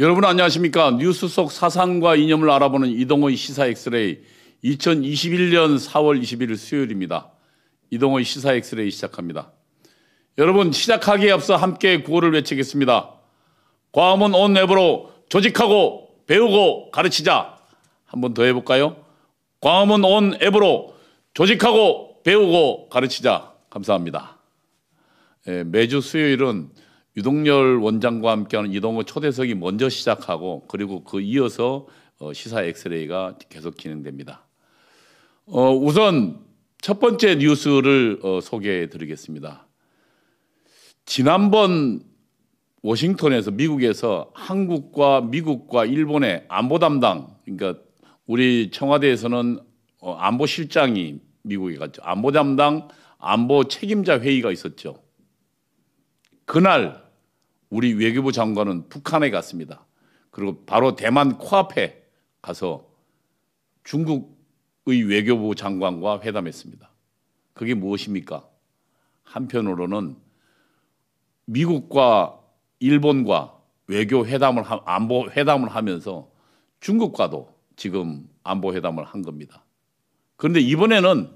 여러분 안녕하십니까? 뉴스 속 사상과 이념을 알아보는 이동의 시사 엑스레이 2021년 4월 21일 수요일입니다. 이동의 시사 엑스레이 시작합니다. 여러분 시작하기에 앞서 함께 구호를 외치겠습니다. 과음은 온앱으로 조직하고 배우고 가르치자. 한번 더 해볼까요? 광화문 온 앱으로 조직하고 배우고 가르치자. 감사합니다. 예, 매주 수요일은 유동열 원장과 함께하는 이동호 초대석이 먼저 시작하고 그리고 그 이어서 어, 시사 엑스레이가 계속 진행됩니다. 어, 우선 첫 번째 뉴스를 어, 소개해 드리겠습니다. 지난번 워싱턴에서 미국에서 한국과 미국과 일본의 안보 담당 그러니까 우리 청와대에서는 어, 안보실장이 미국에 갔죠. 안보 담당 안보 책임자 회의가 있었죠. 그날 우리 외교부 장관은 북한에 갔습니다. 그리고 바로 대만 코앞에 가서 중국의 외교부 장관과 회담했습니다. 그게 무엇입니까? 한편으로는 미국과 일본과 외교 회담을 안보 회담을 하면서 중국과도 지금 안보 회담을 한 겁니다. 그런데 이번에는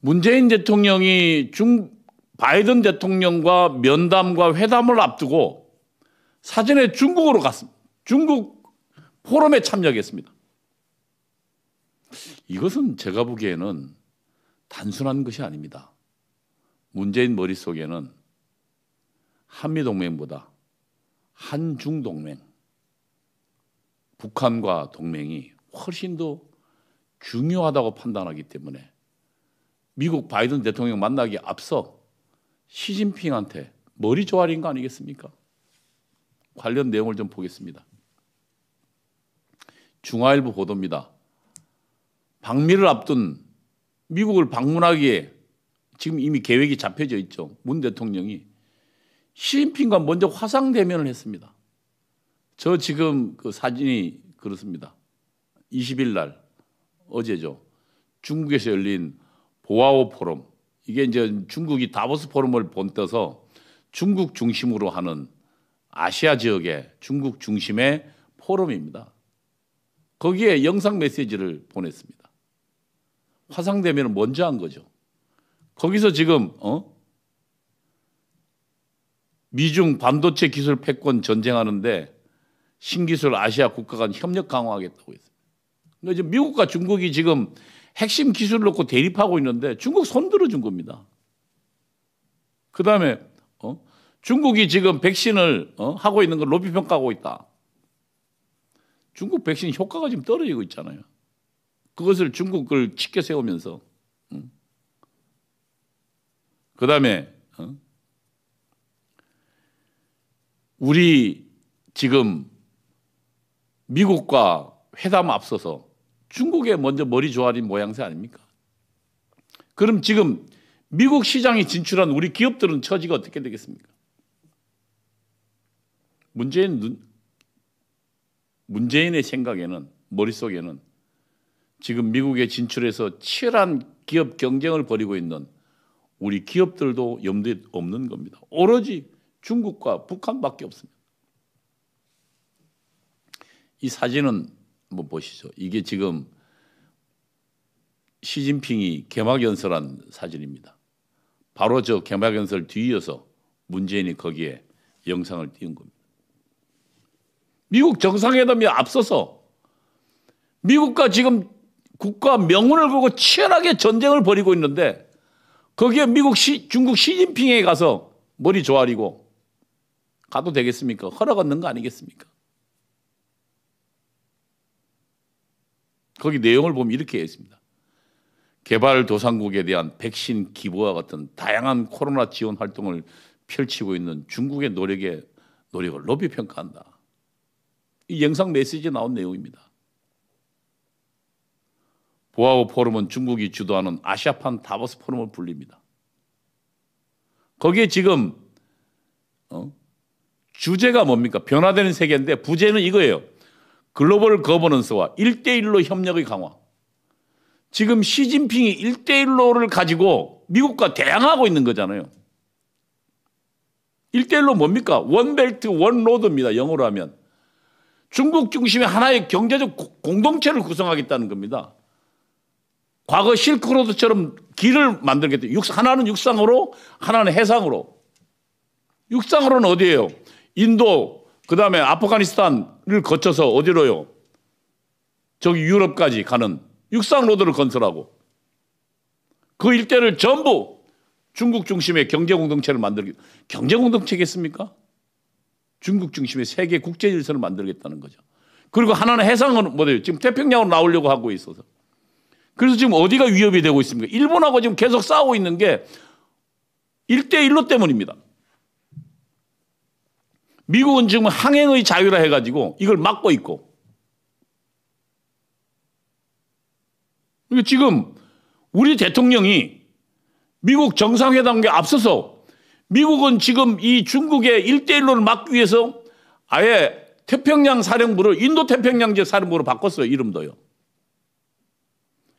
문재인 대통령이 중 바이든 대통령과 면담과 회담을 앞두고 사전에 중국으로 갔습니다. 중국 포럼에 참여했습니다. 이것은 제가 보기에는 단순한 것이 아닙니다. 문재인 머릿속에는 한미동맹보다 한중동맹, 북한과 동맹이 훨씬 더 중요하다고 판단하기 때문에 미국 바이든 대통령 만나기 앞서 시진핑한테 머리 조아린 거 아니겠습니까? 관련 내용을 좀 보겠습니다. 중화일보 보도입니다. 방미를 앞둔 미국을 방문하기에 지금 이미 계획이 잡혀져 있죠. 문 대통령이 시진핑과 먼저 화상 대면을 했습니다. 저 지금 그 사진이 그렇습니다. 20일 날 어제죠. 중국에서 열린 보아오 포럼 이게 이제 중국이 다보스 포럼을 본떠서 중국 중심으로 하는 아시아 지역의 중국 중심의 포럼입니다. 거기에 영상 메시지를 보냈습니다. 화상대면을 먼저 한 거죠. 거기서 지금 어? 미중 반도체 기술 패권 전쟁하는데 신기술 아시아 국가 간 협력 강화하겠다고 했습니다. 그러니까 미국과 중국이 지금 핵심 기술을 놓고 대립하고 있는데 중국 손들어 준 겁니다. 그 다음에 어? 중국이 지금 백신을 어? 하고 있는 걸 높이 평가하고 있다. 중국 백신 효과가 지금 떨어지고 있잖아요. 그것을 중국을 치켜 세우면서 그 다음에 어? 우리 지금 미국과 회담 앞서서 중국에 먼저 머리 조아린 모양새 아닙니까? 그럼 지금 미국 시장에 진출한 우리 기업들은 처지가 어떻게 되겠습니까? 문재인 눈, 문재인의 생각에는 머릿속에는 지금 미국에 진출해서 치열한 기업 경쟁을 벌이고 있는 우리 기업들도 염두에 없는 겁니다. 오로지 중국과 북한밖에 없습니다. 이 사진은 한번 뭐 보시죠. 이게 지금 시진핑이 개막연설한 사진입니다. 바로 저 개막연설 뒤이어서 문재인이 거기에 영상을 띄운 겁니다. 미국 정상회담이 앞서서 미국과 지금 국가 명운을 걸고 치열하게 전쟁을 벌이고 있는데 거기에 미국 시, 중국 시진핑에 가서 머리 조아리고 가도 되겠습니까? 허락 얻는 거 아니겠습니까? 거기 내용을 보면 이렇게 있습니다. 개발도상국에 대한 백신 기부와 같은 다양한 코로나 지원 활동을 펼치고 있는 중국의 노력에 노력을 높이 평가한다. 이 영상 메시지에 나온 내용입니다. 보아오 포럼은 중국이 주도하는 아시아판 다보스 포럼을 불립니다. 거기에 지금 어? 주제가 뭡니까? 변화되는 세계인데 부제는 이거예요. 글로벌 거버넌스와 일대일로 협력의 강화. 지금 시진핑이 일대일로를 가지고 미국과 대항하고 있는 거잖아요. 일대일로 뭡니까? 원벨트, 원로드입니다. 영어로 하면. 중국 중심의 하나의 경제적 공동체를 구성하겠다는 겁니다. 과거 실크로드처럼 길을 만들겠다. 육, 하나는 육상으로, 하나는 해상으로. 육상으로는 어디예요? 인도, 그 다음에 아프가니스탄을 거쳐서 어디로요? 저기 유럽까지 가는 육상 로드를 건설하고 그 일대를 전부 중국 중심의 경제 공동체를 만들기 경제 공동체겠습니까? 중국 중심의 세계 국제 질서를 만들겠다는 거죠. 그리고 하나는 해상은 뭐예요? 지금 태평양으로 나오려고 하고 있어서. 그래서 지금 어디가 위협이 되고 있습니까? 일본하고 지금 계속 싸우고 있는 게 일대일로 때문입니다. 미국은 지금 항행의 자유라 해가지고 이걸 막고 있고. 그러니까 지금 우리 대통령이 미국 정상회담에 앞서서 미국은 지금 이 중국의 일대일로를 막기 위해서 아예 태평양 사령부를 인도 태평양제 사령부로 바꿨어요. 이름도요.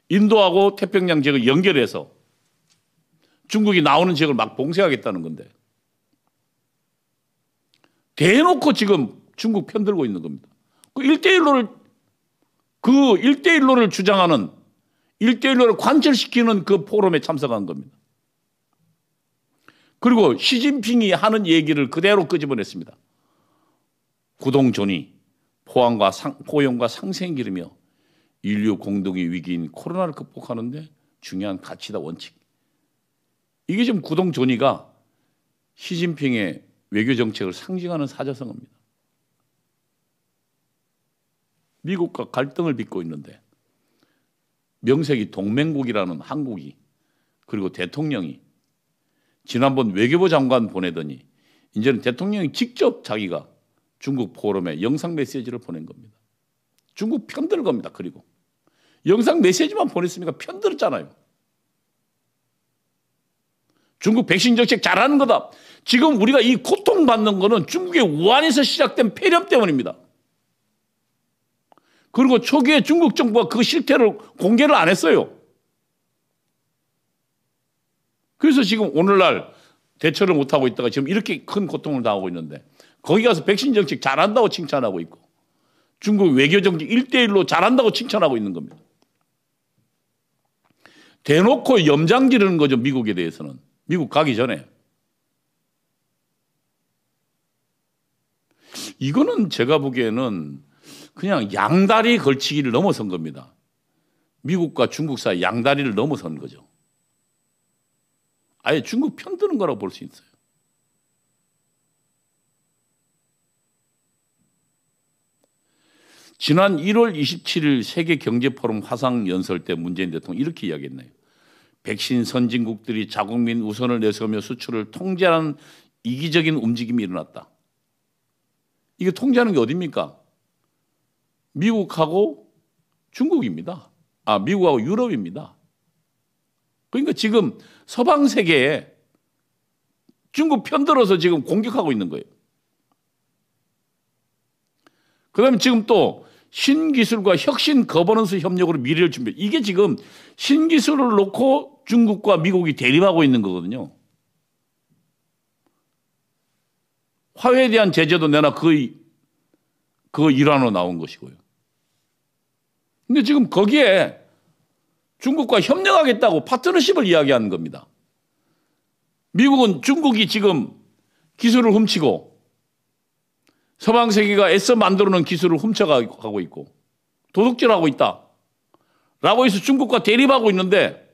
인도하고 태평양 지역을 연결해서 중국이 나오는 지역을 막 봉쇄하겠다는 건데. 대놓고 지금 중국 편들고 있는 겁니다. 그 1대1로를, 그 1대1로를 주장하는 1대1로를 관철시키는 그 포럼에 참석한 겁니다. 그리고 시진핑이 하는 얘기를 그대로 끄집어냈습니다. 구동존이 포항과 상, 포용과 상생기르며 인류 공동의 위기인 코로나를 극복하는데 중요한 가치다 원칙. 이게 지금 구동존이가 시진핑의 외교 정책을 상징하는 사자성어입니다. 미국과 갈등을 빚고 있는데 명색이 동맹국이라는 한국이 그리고 대통령이 지난번 외교부 장관 보내더니 이제는 대통령이 직접 자기가 중국 포럼에 영상 메시지를 보낸 겁니다. 중국 편들 겁니다. 그리고 영상 메시지만 보냈으니까 편들었잖아요. 중국 백신 정책 잘하는 거다. 지금 우리가 이 고통받는 거는 중국의 우한에서 시작된 폐렴 때문입니다. 그리고 초기에 중국 정부가 그 실태를 공개를 안 했어요. 그래서 지금 오늘날 대처를 못하고 있다가 지금 이렇게 큰 고통을 당하고 있는데 거기 가서 백신 정책 잘한다고 칭찬하고 있고 중국 외교 정책 일대일로 잘한다고 칭찬하고 있는 겁니다. 대놓고 염장 지르는 거죠, 미국에 대해서는. 미국 가기 전에. 이거는 제가 보기에는 그냥 양다리 걸치기를 넘어선 겁니다. 미국과 중국 사이 양다리를 넘어선 거죠. 아예 중국 편드는 거라고 볼 수 있어요. 지난 1월 27일 세계 경제 포럼 화상 연설 때 문재인 대통령 이렇게 이야기했네요. 백신 선진국들이 자국민 우선을 내세우며 수출을 통제하는 이기적인 움직임이 일어났다. 이게 통제하는 게 어딥니까? 미국하고 중국입니다. 아, 미국하고 유럽입니다. 그러니까 지금 서방 세계에 중국 편들어서 지금 공격하고 있는 거예요. 그 다음에 지금 또 신기술과 혁신 거버넌스 협력으로 미래를 준비. 이게 지금 신기술을 놓고 중국과 미국이 대립하고 있는 거거든요. 화웨에 대한 제재도 내나 그 그거 일환으로 나온 것이고요. 근데 지금 거기에 중국과 협력하겠다고 파트너십을 이야기하는 겁니다. 미국은 중국이 지금 기술을 훔치고 서방 세계가 애써 만들어 놓은 기술을 훔쳐가고 있고 도둑질하고 있다. 라고 해서 중국과 대립하고 있는데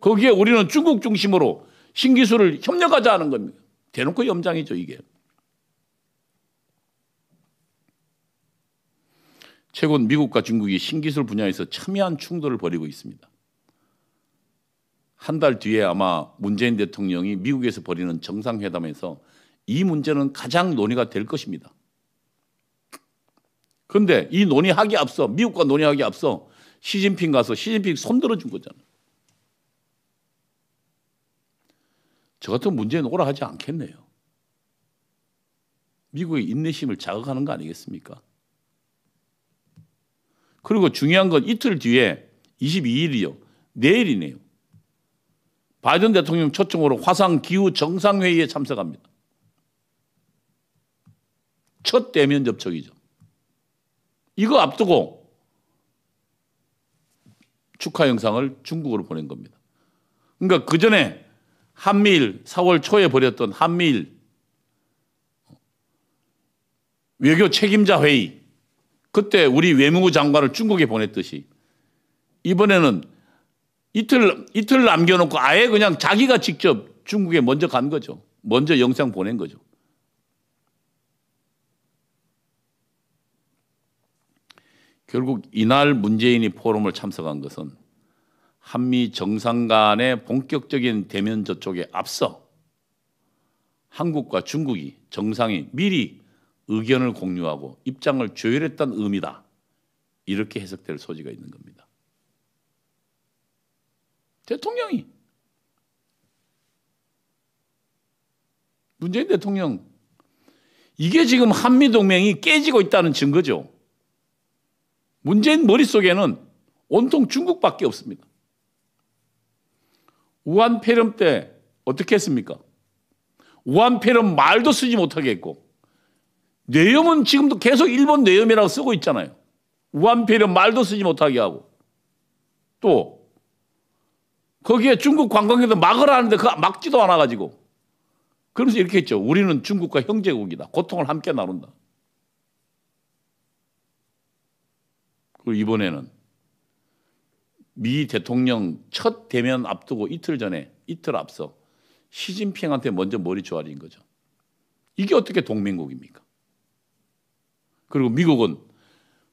거기에 우리는 중국 중심으로 신기술을 협력하자 하는 겁니다. 대놓고 염장이죠, 이게. 최근 미국과 중국이 신기술 분야에서 참여한 충돌을 벌이고 있습니다. 한 달 뒤에 아마 문재인 대통령이 미국에서 벌이는 정상회담에서 이 문제는 가장 논의가 될 것입니다. 그런데 이 논의하기 앞서 미국과 논의하기 앞서 시진핑 가서 시진핑 손 들어준 거잖아요. 저 같은 문제는 오라 하지 않겠네요. 미국의 인내심을 자극하는 거 아니겠습니까? 그리고 중요한 건 이틀 뒤에 22일이요. 내일이네요. 바이든 대통령 초청으로 화상 기후 정상회의에 참석합니다. 첫 대면 접촉이죠. 이거 앞두고 축하 영상을 중국으로 보낸 겁니다. 그러니까 그 전에 한미일 4월 초에 벌였던 한미일 외교 책임자 회의 그때 우리 외무부 장관을 중국에 보냈듯이 이번에는 이틀, 이틀 남겨놓고 아예 그냥 자기가 직접 중국에 먼저 간 거죠. 먼저 영상 보낸 거죠. 결국 이날 문재인이 포럼을 참석한 것은 한미 정상 간의 본격적인 대면 저쪽에 앞서 한국과 중국이 정상이 미리 의견을 공유하고 입장을 조율했다는 의미다. 이렇게 해석될 소지가 있는 겁니다. 대통령이 문재인 대통령 이게 지금 한미 동맹이 깨지고 있다는 증거죠. 문재인 머릿속에는 온통 중국밖에 없습니다. 우한 폐렴 때 어떻게 했습니까? 우한 폐렴 말도 쓰지 못하게 했고 뇌염은 지금도 계속 일본 뇌염이라고 쓰고 있잖아요. 우한폐렴 말도 쓰지 못하게 하고. 또 거기에 중국 관광객들 막으라는데 그 막지도 않아 가지고. 그러면서 이렇게 했죠. 우리는 중국과 형제국이다. 고통을 함께 나눈다. 그리고 이번에는 미 대통령 첫 대면 앞두고 이틀 전에 이틀 앞서 시진핑한테 먼저 머리 조아린 거죠. 이게 어떻게 동맹국입니까? 그리고 미국은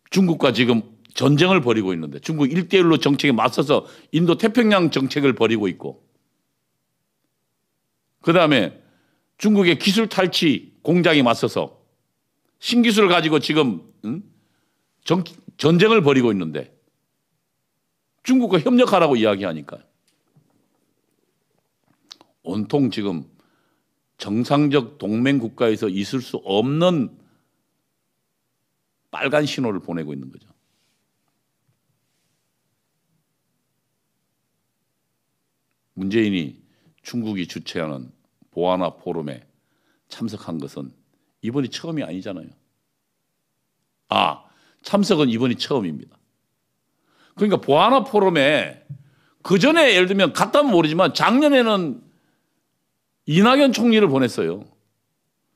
중국과 지금 전쟁을 벌이고 있는데 중국 일대일로 정책에 맞서서 인도 태평양 정책을 벌이고 있고 그 다음에 중국의 기술 탈취 공장에 맞서서 신기술을 가지고 지금 음? 정, 전쟁을 벌이고 있는데 중국과 협력하라고 이야기하니까 온통 지금 정상적 동맹 국가에서 있을 수 없는 빨간 신호를 보내고 있는 거죠. 문재인이 중국이 주최하는 보아나 포럼에 참석한 것은 이번이 처음이 아니잖아요. 아, 참석은 이번이 처음입니다. 그러니까 보아나 포럼에 그 전에 예를 들면 갔다면 모르지만 작년에는 이낙연 총리를 보냈어요.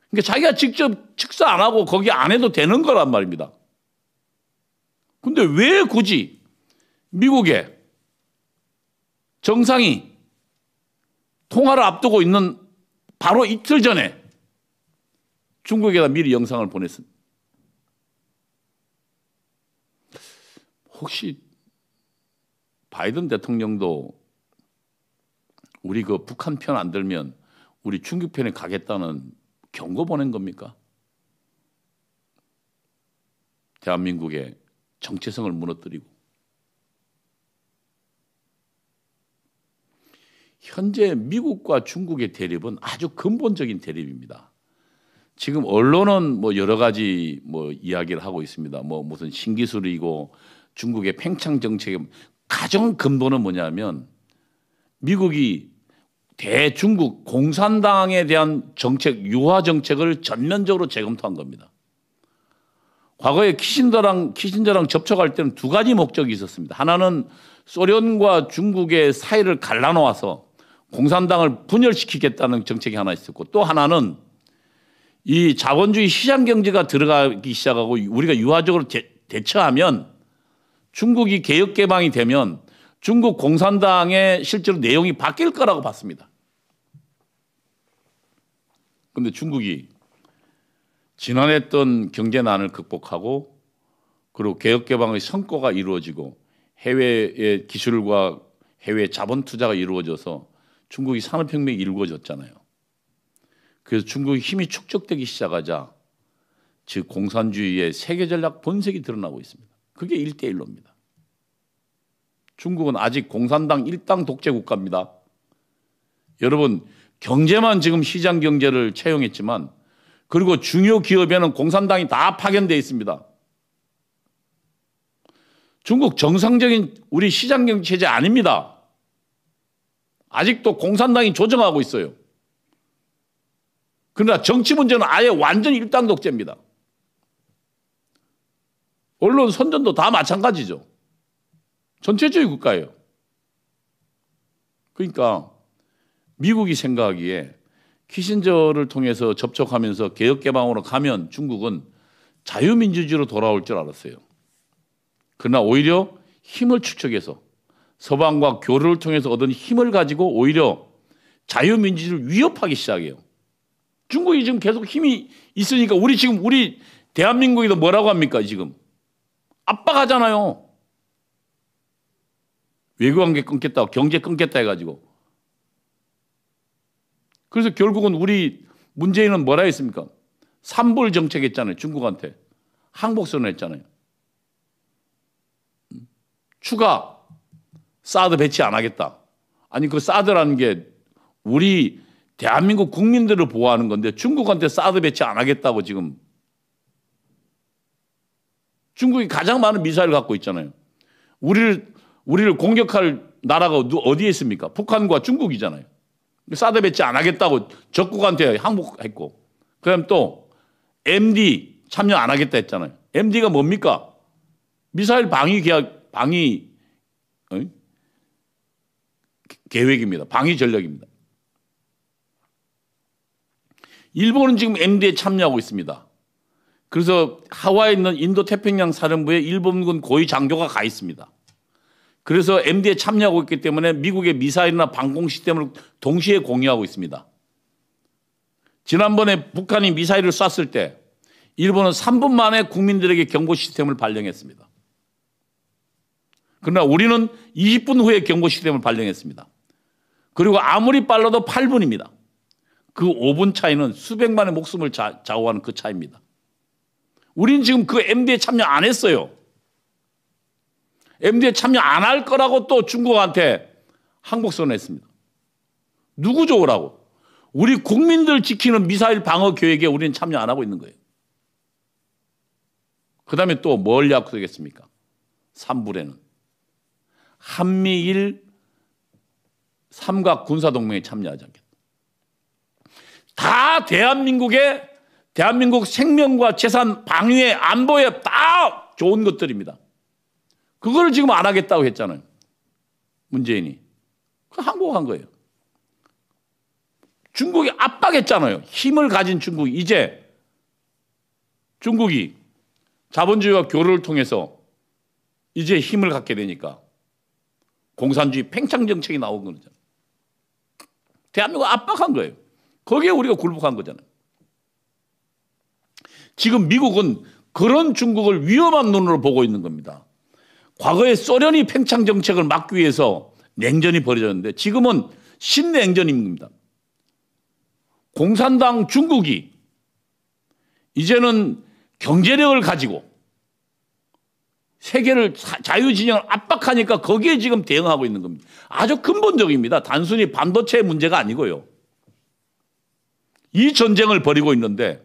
그러니까 자기가 직접 축사안 하고 거기 안 해도 되는 거란 말입니다. 근데 왜 굳이 미국에 정상이 통화를 앞두고 있는 바로 이틀 전에 중국에다 미리 영상을 보냈습니다. 혹시 바이든 대통령도 우리 그 북한 편 안 들면 우리 중국 편에 가겠다는 경고 보낸 겁니까? 대한민국의 정체성을 무너뜨리고 현재 미국과 중국의 대립은 아주 근본적인 대립입니다. 지금 언론은 뭐 여러 가지 뭐 이야기를 하고 있습니다. 뭐 무슨 신기술이고 중국의 팽창 정책 가장 근본은 뭐냐면 미국이 대중국 공산당에 대한 정책, 유화 정책을 전면적으로 재검토한 겁니다. 과거에 키신더랑 키신저랑 접촉할 때는 두 가지 목적이 있었습니다. 하나는 소련과 중국의 사이를 갈라놓아서 공산당을 분열시키겠다는 정책이 하나 있었고 또 하나는 이 자본주의 시장 경제가 들어가기 시작하고 우리가 유화적으로 대, 대처하면 중국이 개혁 개방이 되면 중국 공산당의 실제로 내용이 바뀔 거라고 봤습니다. 그런데 중국이 지난했던 경제난을 극복하고 그리고 개혁 개방의 성과가 이루어지고 해외의 기술과 해외 자본 투자가 이루어져서 중국이 산업혁명이 이루어졌잖아요. 그래서 중국의 힘이 축적되기 시작하자 즉 공산주의의 세계 전략 본색이 드러나고 있습니다. 그게 1대1로입니다 중국은 아직 공산당 일당 독재 국가입니다. 여러분 경제만 지금 시장 경제를 채용했지만 그리고 중요 기업에는 공산당이 다 파견되어 있습니다. 중국 정상적인 우리 시장 경제 체제 아닙니다. 아직도 공산당이 조정하고 있어요. 그러나 정치 문제는 아예 완전 일당 독재입니다. 언론 선전도 다 마찬가지죠. 전체주의 국가예요. 그러니까 미국이 생각하기에 키신저를 통해서 접촉하면서 개혁개방으로 가면 중국은 자유민주주의로 돌아올 줄 알았어요. 그러나 오히려 힘을 축적해서 서방과 교류를 통해서 얻은 힘을 가지고 오히려 자유민주주의를 위협하기 시작해요. 중국이 지금 계속 힘이 있으니까 우리 지금 우리 대한민국에도 뭐라고 합니까 지금? 압박하잖아요. 외교관계 끊겠다, 경제 끊겠다 해가지고 그래서 결국은 우리 문재인은 뭐라 했습니까? 삼불 정책 했잖아요. 중국한테. 항복선언 했잖아요. 음? 추가 사드 배치 안 하겠다. 아니 그 사드라는 게 우리 대한민국 국민들을 보호하는 건데 중국한테 사드 배치 안 하겠다고 지금 중국이 가장 많은 미사일 갖고 있잖아요. 우리를 우리를 공격할 나라가 어디에 있습니까? 북한과 중국이잖아요. 사드 배치 안 하겠다고 적국한테 항복했고. 그다음 또 MD 참여 안 하겠다 했잖아요. MD가 뭡니까? 미사일 방위 계약 방위 어이? 계획입니다. 방위 전략입니다. 일본은 지금 MD에 참여하고 있습니다. 그래서 하와이에 있는 인도태평양 사령부에 일본군 고위 장교가 가 있습니다. 그래서 MD에 참여하고 있기 때문에 미국의 미사일이나 방공 시스템을 동시에 공유하고 있습니다. 지난번에 북한이 미사일을 쐈을 때 일본은 3분 만에 국민들에게 경고 시스템을 발령했습니다. 그러나 우리는 20분 후에 경고 시스템을 발령했습니다. 그리고 아무리 빨라도 8분입니다. 그 5분 차이는 수백만의 목숨을 좌우하는 그 차이입니다. 우린 지금 그 MD에 참여 안 했어요. MD에 참여 안 할 거라고 또 중국한테 한국 선언 했습니다. 누구 좋으라고? 우리 국민들 지키는 미사일 방어 계획에 우리는 참여 안 하고 있는 거예요. 그 다음에 또 뭘 약속했습니까? 3불에는 한미일 삼각 군사동맹에 참여하지 않겠다. 다 대한민국의 대한민국 생명과 재산 방위에 안보에 다 좋은 것들입니다. 그거를 지금 안 하겠다고 했잖아요. 문재인이. 그 한국 한 거예요. 중국이 압박했잖아요. 힘을 가진 중국이 이제 중국이 자본주의와 교류를 통해서 이제 힘을 갖게 되니까 공산주의 팽창 정책이 나온 거잖아요. 대한민국 압박한 거예요. 거기에 우리가 굴복한 거잖아요. 지금 미국은 그런 중국을 위험한 눈으로 보고 있는 겁니다. 과거에 소련이 팽창 정책을 막기 위해서 냉전이 벌어졌는데 지금은 신냉전입니다. 공산당 중국이 이제는 경제력을 가지고 세계를 자유진영을 압박하니까 거기에 지금 대응하고 있는 겁니다. 아주 근본적입니다. 단순히 반도체 문제가 아니고요. 이 전쟁을 벌이고 있는데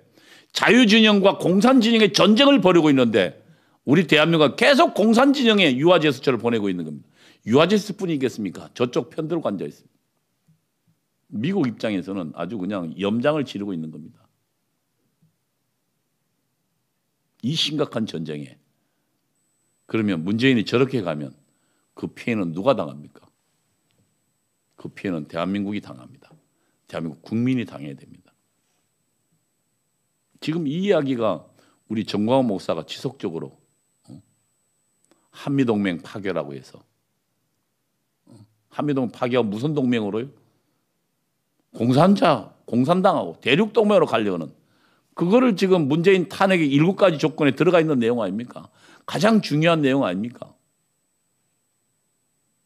자유진영과 공산진영의 전쟁을 벌이고 있는데 우리 대한민국은 계속 공산진영의 유아제스처를 보내고 있는 겁니다. 유아제수뿐이겠습니까? 저쪽 편들고 앉아 있습니다. 미국 입장에서는 아주 그냥 염장을 지르고 있는 겁니다. 이 심각한 전쟁에 그러면 문재인이 저렇게 가면 그 피해는 누가 당합니까? 그 피해는 대한민국이 당합니다. 대한민국 국민이 당해야 됩니다. 지금 이 이야기가 우리 정광호 목사가 지속적으로 한미동맹 파괴라고 해서. 한미동맹 파괴가 무슨 동맹으로요? 공산자, 공산당하고 대륙동맹으로 가려는 그거를 지금 문재인 탄핵의 일곱 가지 조건에 들어가 있는 내용 아닙니까? 가장 중요한 내용 아닙니까?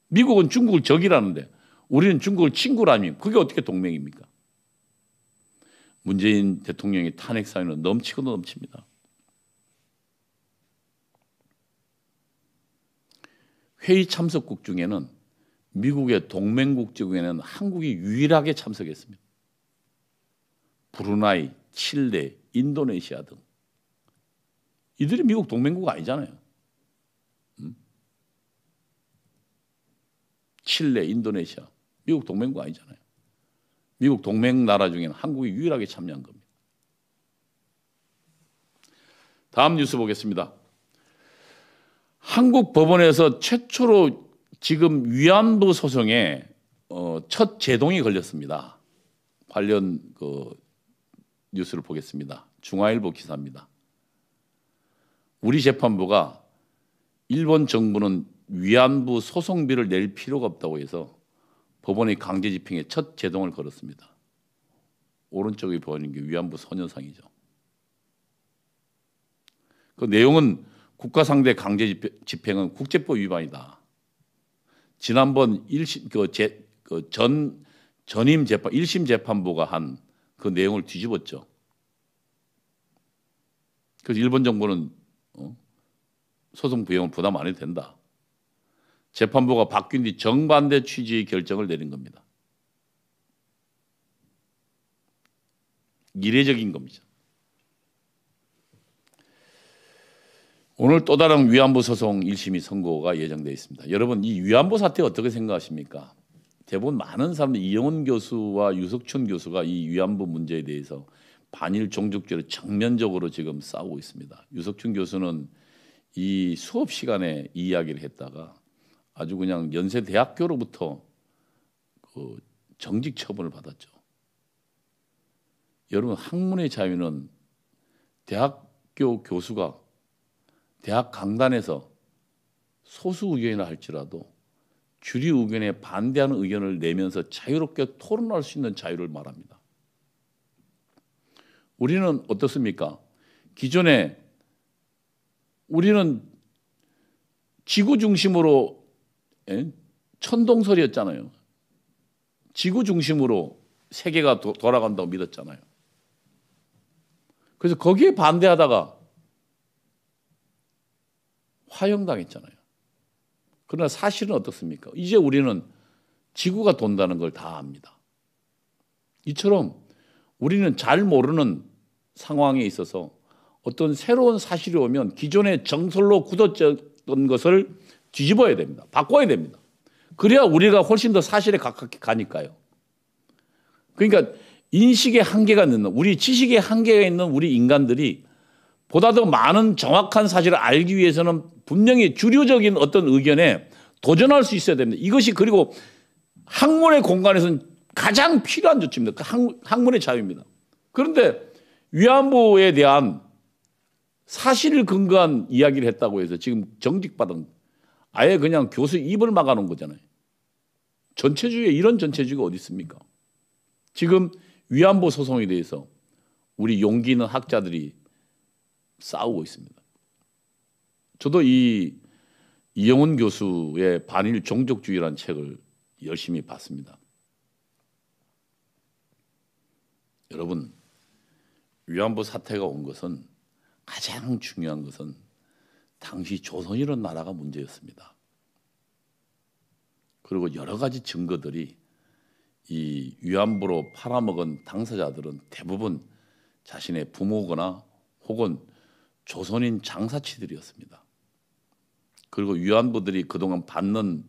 미국은 중국을 적이라는데 우리는 중국을 친구라니 그게 어떻게 동맹입니까? 문재인 대통령의 탄핵 사유는 넘치고도 넘칩니다. 회의 참석국 중에는 미국의 동맹국 중에는 한국이 유일하게 참석했습니다. 브루나이, 칠레, 인도네시아 등 이들이 미국 동맹국 아니잖아요. 음? 칠레, 인도네시아 미국 동맹국 아니잖아요. 미국 동맹 나라 중에는 한국이 유일하게 참여한 겁니다. 다음 뉴스 보겠습니다. 한국 법원에서 최초로 지금 위안부 소송에 어, 첫 제동이 걸렸습니다. 관련 그 뉴스를 보겠습니다. 중화일보 기사입니다. 우리 재판부가 일본 정부는 위안부 소송비를 낼 필요가 없다고 해서 법원의 강제 집행에 첫 제동을 걸었습니다. 오른쪽에 보이는 게 위안부 소년상이죠. 그 내용은 국가상대 강제 집행은 국제법 위반이다. 지난번 1심, 그, 그, 전, 전임 재판, 1심 재판부가 한 그 내용을 뒤집었죠. 그래서 일본 정부는 어? 소송 비용은 부담 안 해도 된다. 재판부가 바뀐 뒤 정반대 취지의 결정을 내린 겁니다. 이례적인 겁니다. 오늘 또 다른 위안부 소송 1심이 선고가 예정돼 있습니다. 여러분 이 위안부 사태 어떻게 생각하십니까? 대부분 많은 사람들이 영훈 교수와 유석춘 교수가 이 위안부 문제에 대해서 반일 종족죄를 정면적으로 지금 싸우고 있습니다. 유석춘 교수는 이 수업 시간에 이 이야기를 했다가 아주 그냥 연세 대학교로부터 그 정직 처분을 받았죠. 여러분 학문의 자유는 대학교 교수가 대학 강단에서 소수 의견이라 할지라도 주류 의견에 반대하는 의견을 내면서 자유롭게 토론할 수 있는 자유를 말합니다. 우리는 어떻습니까? 기존에 우리는 지구 중심으로 예? 천동설이었잖아요. 지구 중심으로 세계가 도, 돌아간다고 믿었잖아요. 그래서 거기에 반대하다가 화형당했잖아요. 그러나 사실은 어떻습니까? 이제 우리는 지구가 돈다는 걸 다 압니다. 이처럼 우리는 잘 모르는 상황에 있어서 어떤 새로운 사실이 오면 기존의 정설로 굳어졌던 것을 뒤집어야 됩니다. 바꿔야 됩니다. 그래야 우리가 훨씬 더 사실에 가깝게 가니까요. 그러니까 인식의 한계가 있는 우리 지식의 한계가 있는 우리 인간들이 보다 더 많은 정확한 사실을 알기 위해서는 분명히 주류적인 어떤 의견에 도전할 수 있어야 됩니다. 이것이 그리고 학문의 공간에서는 가장 필요한 조치입니다. 그 학, 문의 자유입니다. 그런데 위안부에 대한 사실을 근거한 이야기를 했다고 해서 지금 정직받은 아예 그냥 교수 입을 막아놓은 거잖아요. 전체주의 이런 전체주의가 어디 있습니까? 지금 위안부 소송에 대해서 우리 용기 있는 학자들이 싸우고 있습니다. 저도 이 이영훈 교수의 반일 종족주의라는 책을 열심히 봤습니다. 여러분 위안부 사태가 온 것은 가장 중요한 것은 당시 조선이라는 나라가 문제였습니다. 그리고 여러 가지 증거들이 이 위안부로 팔아먹은 당사자들은 대부분 자신의 부모거나 혹은 조선인 장사치들이었습니다. 그리고 위안부들이 그동안 받는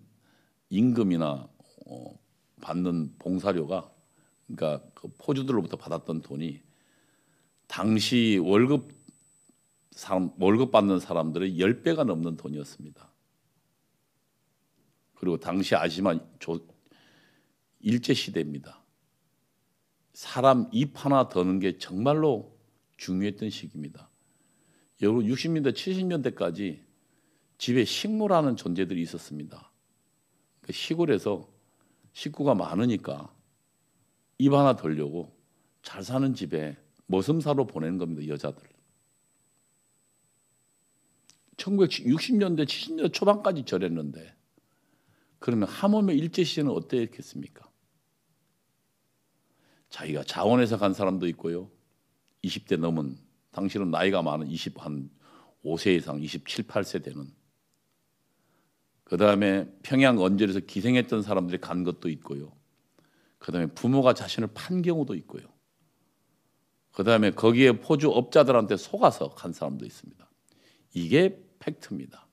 임금이나 어, 받는 봉사료가 그러니까 그 포주들로부터 받았던 돈이 당시 월급 사람, 월급 받는 사람들의 10배가 넘는 돈이었습니다. 그리고 당시 아시만 조, 일제 시대입니다. 사람 입 하나 더는 게 정말로 중요했던 시기입니다. 여러 60년대, 70년대까지 집에 식물하는 존재들이 있었습니다. 그 시골에서 식구가 많으니까 입 하나 덜려고 잘 사는 집에 머슴사로 보내는 겁니다, 여자들. 1960년대, 70년대 초반까지 저랬는데 그러면 하모며 일제시대는 어땠겠습니까? 자기가 자원해서 간 사람도 있고요. 20대 넘은 당신은 나이가 많은 20한 5세 이상 27, 8세 되는 그 다음에 평양 언저리에서 기생했던 사람들이 간 것도 있고요. 그 다음에 부모가 자신을 판 경우도 있고요. 그 다음에 거기에 포주 업자들한테 속아서 간 사람도 있습니다. 이게 팩트입니다.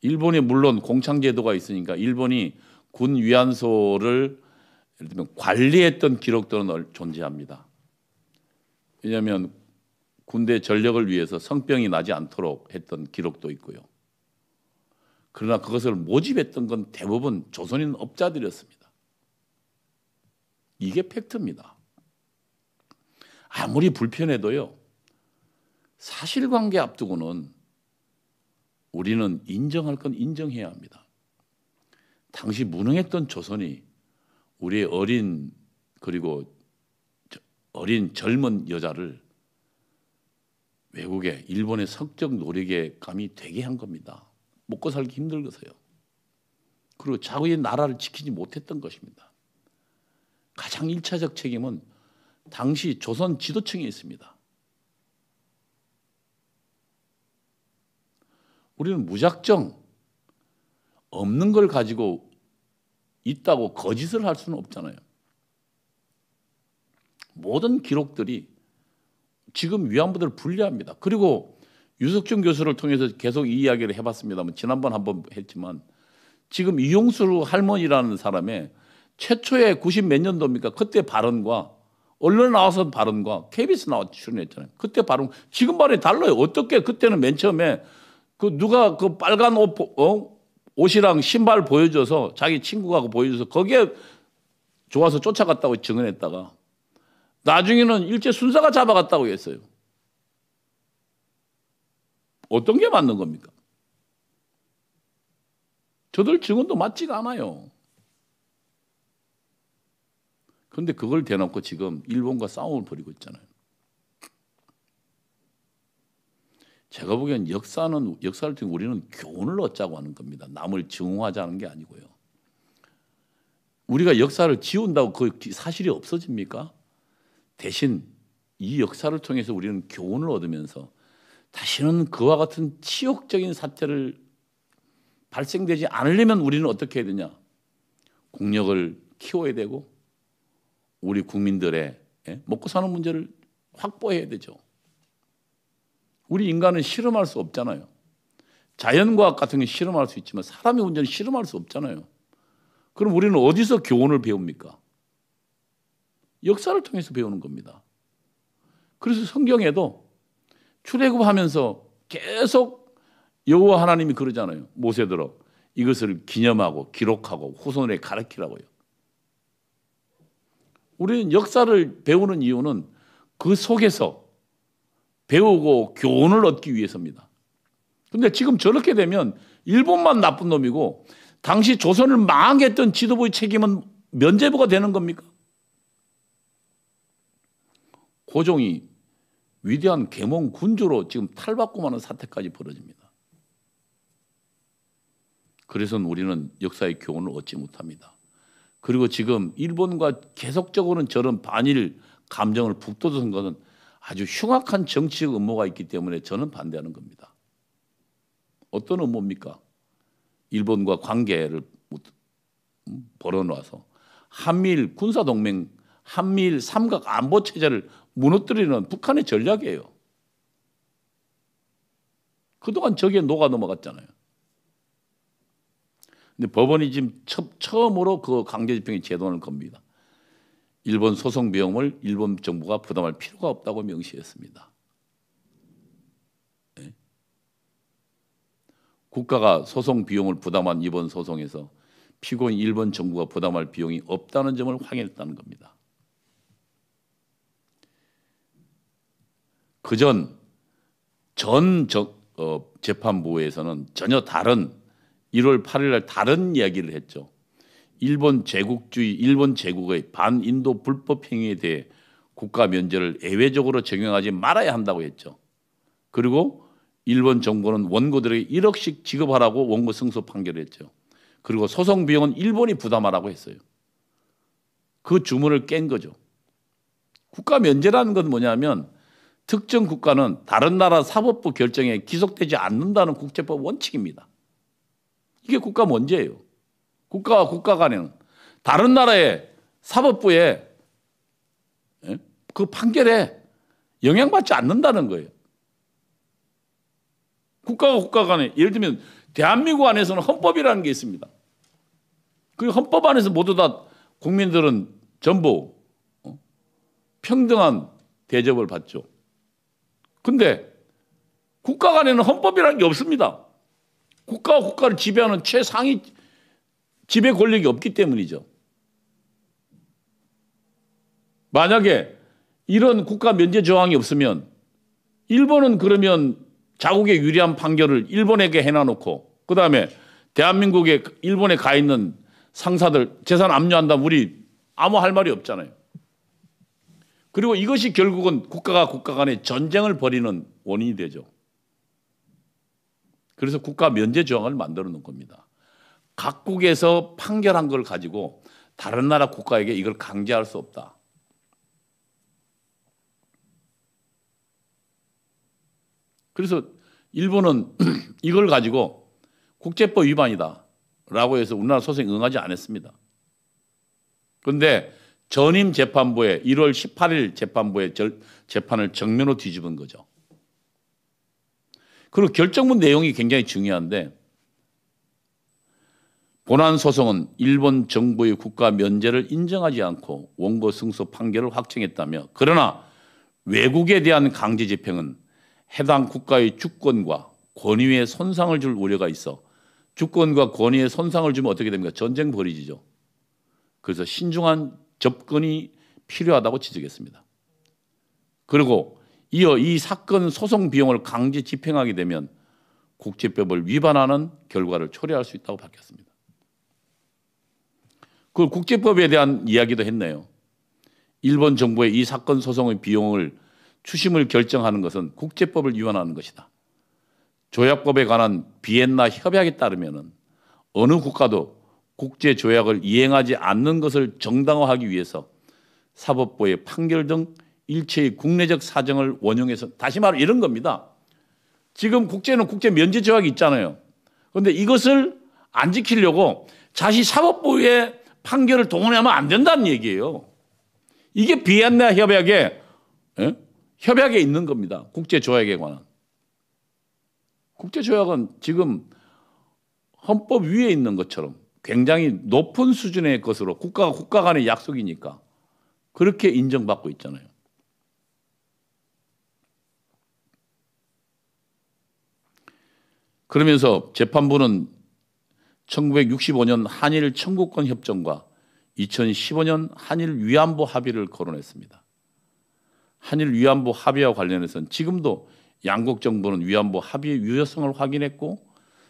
일본이 물론 공창제도가 있으니까 일본이 군 위안소를 예를 들면 관리했던 기록들은 존재합니다. 왜냐하면 군대 전력을 위해서 성병이 나지 않도록 했던 기록도 있고요. 그러나 그것을 모집했던 건 대부분 조선인 업자들이었습니다. 이게 팩트입니다. 아무리 불편해도요, 사실관계 앞두고는 우리는 인정할 건 인정해야 합니다. 당시 무능했던 조선이 우리의 어린 그리고 어린 젊은 여자를 외국의 일본의 성적 노력에 감이 되게 한 겁니다. 먹고 살기 힘들어서요. 그리고 자국의 나라를 지키지 못했던 것입니다. 가장 1차적 책임은 당시 조선 지도층에 있습니다. 우리는 무작정 없는 걸 가지고 있다고 거짓을 할 수는 없잖아요. 모든 기록들이 지금 위안부들 을 분리합니다. 그리고 유석준 교수를 통해서 계속 이 이야기를 해봤습니다만 지난번 한번 했지만 지금 이용수 할머니라는 사람의 최초의 90 몇 년도입니까? 그때 발언과 언론 나와서 발언과 KBS 나와 서 출연했잖아요. 그때 발언 지금 발언이 달라요. 어떻게 그때는 맨 처음에 그 누가 그 빨간 옷 어? 옷이랑 신발 보여줘서 자기 친구가 보여줘서 거기에 좋아서 쫓아갔다고 증언했다가 나중에는 일제 순사가 잡아갔다고 했어요. 어떤 게 맞는 겁니까? 저들 증언도 맞지가 않아요. 그런데 그걸 대놓고 지금 일본과 싸움을 벌이고 있잖아요. 제가 보기엔 역사는 역사를 통해 우리는 교훈을 얻자고 하는 겁니다. 남을 증오하자는 게 아니고요. 우리가 역사를 지운다고 그 사실이 없어집니까? 대신 이 역사를 통해서 우리는 교훈을 얻으면서 다시는 그와 같은 치욕적인 사태를 발생되지 않으려면 우리는 어떻게 해야 되냐? 국력을 키워야 되고 우리 국민들의 예, 먹고 사는 문제를 확보해야 되죠. 우리 인간은 실험할 수 없잖아요. 자연과학 같은 게 실험할 수 있지만 사람이 운전히 실험할 수 없잖아요. 그럼 우리는 어디서 교훈을 배웁니까? 역사를 통해서 배우는 겁니다. 그래서 성경에도 출애굽하면서 계속 여호와 하나님이 그러잖아요. 모세들어 이것을 기념하고 기록하고 후손에 가르키라고요. 우리는 역사를 배우는 이유는 그 속에서 배우고 교훈을 얻기 위해서입니다. 근데 지금 저렇게 되면 일본만 나쁜 놈이고 당시 조선을 망했던 지도부의 책임은 면제부가 되는 겁니까? 고종이 위대한 계몽 군주로 지금 탈바꿈 하는 사태까지 벌어집니다. 그래서 우리는 역사의 교훈을 얻지 못합니다. 그리고 지금 일본과 계속적으로는 저런 반일 감정을 북돋은 것은 아주 흉악한 정치적 음모가 있기 때문에 저는 반대하는 겁니다. 어떤 음모입니까? 일본과 관계를 음, 벌어놓아서 한미일 군사동맹, 한미일 삼각 안보체제를 무너뜨리는 북한의 전략이에요. 그동안 적에 녹아 넘어갔잖아요. 근데 법원이 지금 처음으로 그 강제 집행에 제도하 겁니다. 일본 소송 비용을 일본 정부가 부담할 필요가 없다고 명시했습니다. 네? 국가가 소송 비용을 부담한 이번 소송에서 피고인 일본 정부가 부담할 비용이 없다는 점을 확인했다는 겁니다. 그전 전 어, 재판부에서는 전혀 다른 1월 8일 날 다른 이야기를 했죠. 일본 제국주의 일본 제국의 반인도 불법 행위에 대해 국가 면제를 예외적으로 적용하지 말아야 한다고 했죠. 그리고 일본 정부는 원고들에게 1억씩 지급하라고 원고 승소 판결을 했죠. 그리고 소송 비용은 일본이 부담하라고 했어요. 그 주문을 깬 거죠. 국가 면제라는 건 뭐냐면 특정 국가는 다른 나라 사법부 결정에 기속되지 않는다는 국제법 원칙입니다. 이게 국가 문제예요. 국가와 국가 간에는 다른 나라의 사법부에 예? 그 판결에 영향받지 않는다는 거예요. 국가와 국가 간에 예를 들면 대한민국 안에서는 헌법이라는 게 있습니다. 그 헌법 안에서 모두 다 국민들은 전부 어? 평등한 대접을 받죠. 근데 국가 간에는 헌법이라는 게 없습니다. 국가와 국가를 지배하는 최상위 지배 권력이 없기 때문이죠. 만약에 이런 국가 면제 저항이 없으면 일본은 그러면 자국에 유리한 판결을 일본에게 해놔놓고 그 다음에 대한민국에 일본에 가 있는 상사들 재산 압류한다 우리 아무 할 말이 없잖아요. 그리고 이것이 결국은 국가가 국가 간의 전쟁을 벌이는 원인이 되죠. 그래서 국가 면제 조항을 만들어 놓은 겁니다. 각국에서 판결한 걸 가지고 다른 나라 국가에게 이걸 강제할 수 없다. 그래서 일본은 이걸 가지고 국제법 위반이다. 라고 해서 우리나라 소송에 응하지 않았습니다. 그런데 전임 재판부에 1월 18일 재판부에 절, 재판을 정면으로 뒤집은 거죠. 그리고 결정문 내용이 굉장히 중요한데 본안 소송은 일본 정부의 국가 면제를 인정하지 않고 원고 승소 판결을 확정했다며 그러나 외국에 대한 강제 집행은 해당 국가의 주권과 권위에 손상을 줄 우려가 있어 주권과 권위에 손상을 주면 어떻게 됩니까? 전쟁 벌이지죠. 그래서 신중한 접근이 필요하다고 지적했습니다. 그리고 이어 이 사건 소송 비용을 강제 집행하게 되면 국제법을 위반하는 결과를 초래할 수 있다고 밝혔습니다. 그 국제법에 대한 이야기도 했네요. 일본 정부의 이 사건 소송의 비용을 추심을 결정하는 것은 국제법을 위반하는 것이다. 조약법에 관한 비엔나 협약에 따르면 어느 국가도 국제 조약을 이행하지 않는 것을 정당화하기 위해서 사법부의 판결 등 일체의 국내적 사정을 원용해서 다시 말해 이런 겁니다. 지금 국제는 국제 면제 조약이 있잖아요. 그런데 이것을 안 지키려고 자시 사법부의 판결을 동원하면 안 된다는 얘기예요. 이게 비엔나 협약에 에? 예? 협약에 있는 겁니다. 국제 조약에 관한. 국제 조약은 지금 헌법 위에 있는 것처럼 굉장히 높은 수준의 것으로 국가가 국가 간의 약속이니까 그렇게 인정받고 있잖아요. 그러면서 재판부는 1965년 한일 청구권 협정과 2015년 한일 위안부 합의를 거론했습니다. 한일 위안부 합의와 관련해서는 지금도 양국 정부는 위안부 합의의 유효성을 확인했고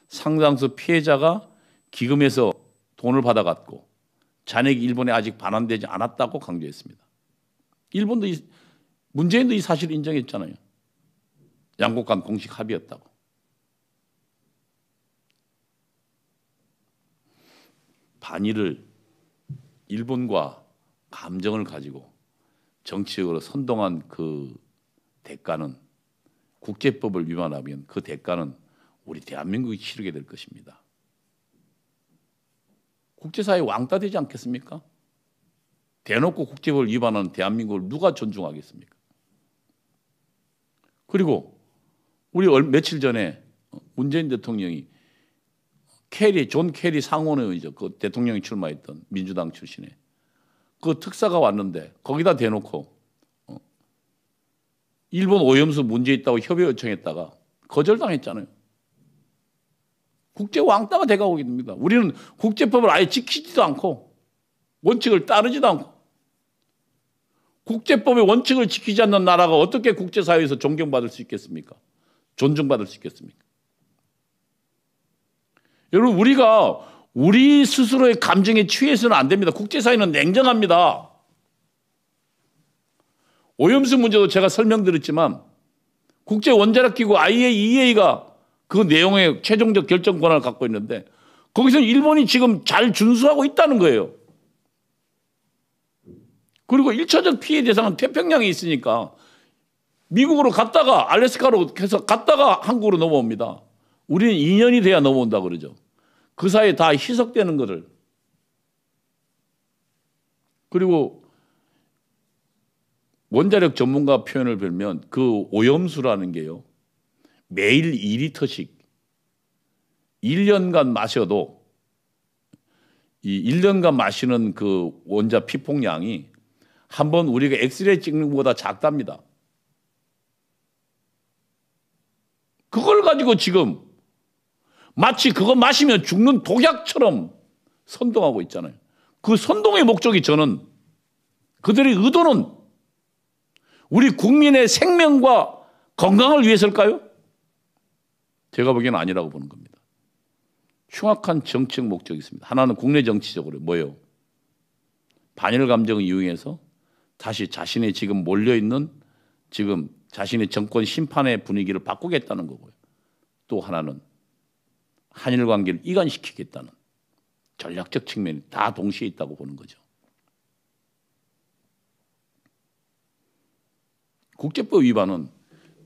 상당수 피해자가 기금에서 돈을 받아갔고 잔액이 일본에 아직 반환되지 않았다고 강조했습니다. 일본도 이, 문재인도 이 사실을 인정했잖아요. 양국 간 공식 합의였다고. 반일을 일본과 감정을 가지고 정치적으로 선동한 그 대가는 국제법을 위반하면 그 대가는 우리 대한민국이 치르게 될 것입니다. 국제사회 왕따 되지 않겠습니까? 대놓고 국제법을 위반하는 대한민국을 누가 존중하겠습니까? 그리고 우리 며칠 전에 문재인 대통령이 캐리 존 캐리 상원의원이죠. 그 대통령이 출마했던 민주당 출신의 그 특사가 왔는데 거기다 대놓고 어, 일본 오염수 문제 있다고 협의 요청했다가 거절당했잖아요. 국제 왕따가 돼가고 있습니다. 우리는 국제법을 아예 지키지도 않고 원칙을 따르지도 않고 국제법의 원칙을 지키지 않는 나라가 어떻게 국제사회에서 존경받을 수 있겠습니까? 존중받을 수 있겠습니까? 여러분 우리가 우리 스스로의 감정에 취해서는 안 됩니다. 국제사회는 냉정합니다. 오염수 문제도 제가 설명드렸지만 국제 원자력 기구 IAEA가 그 내용의 최종적 결정 권한을 갖고 있는데 거기서 일본이 지금 잘 준수하고 있다는 거예요. 그리고 1차적 피해 대상은 태평양에 있으니까 미국으로 갔다가 알래스카로 해서 갔다가 한국으로 넘어옵니다. 우리는 2년이 돼야 넘어온다 그러죠. 그 사이에 다 희석되는 것을. 그리고 원자력 전문가 표현을 빌면 그 오염수라는 게요. 매일 2리터씩 1년간 마셔도 이 1년간 마시는 그 원자 피폭량이 한번 우리가 엑스레이 찍는 것보다 작답니다. 그걸 가지고 지금 마치 그거 마시면 죽는 독약처럼 선동하고 있잖아요. 그 선동의 목적이 저는 그들의 의도는 우리 국민의 생명과 건강을 위해서일까요? 제가 보기에는 아니라고 보는 겁니다. 흉악한 정치적 목적이 있습니다. 하나는 국내 정치적으로 뭐예요? 반열 감정을 이용해서 다시 자신의 지금 몰려있는 지금 자신의 정권 심판의 분위기를 바꾸겠다는 거고요. 또 하나는 한일 관계를 이간시키겠다는 전략적 측면이 다 동시에 있다고 보는 거죠. 국제법 위반은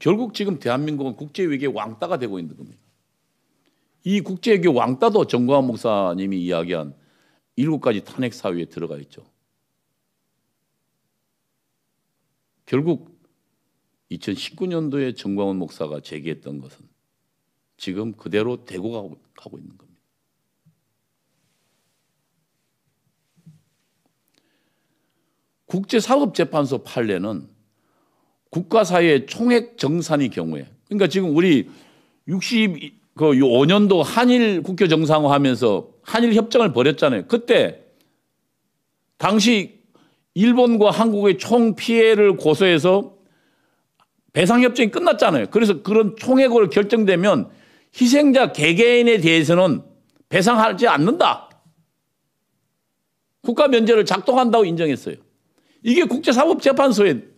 결국 지금 대한민국은 국제위기의 왕따가 되고 있는 겁니다. 이 국제위기 왕따도 정광 목사님이 이야기한 일곱 가지 탄핵 사유에 들어가 있죠. 결국 2019년도에 정광훈 목사가 제기했던 것은 지금 그대로 대고 가고 있는 겁니다. 국제사법재판소 판례는 국가 사회의 총액 정산의 경우에 그러니까 지금 우리 6 5년도 그 한일 국교 정상화하면서 한일 협정을 벌였잖아요. 그때 당시 일본과 한국의 총 피해를 고소해서 배상 협정이 끝났잖아요. 그래서 그런 총액으로 결정되면 희생자 개개인에 대해서는 배상하지 않는다. 국가 면제를 작동한다고 인정했어요. 이게 국제사법재판소의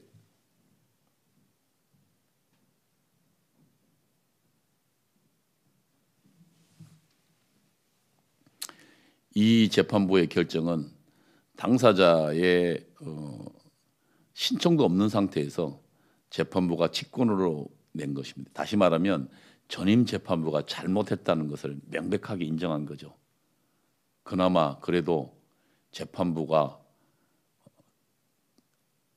이 재판부의 결정은 당사자의 어, 신청도 없는 상태에서 재판부가 직권으로 낸 것입니다. 다시 말하면 전임 재판부가 잘못했다는 것을 명백하게 인정한 거죠. 그나마 그래도 재판부가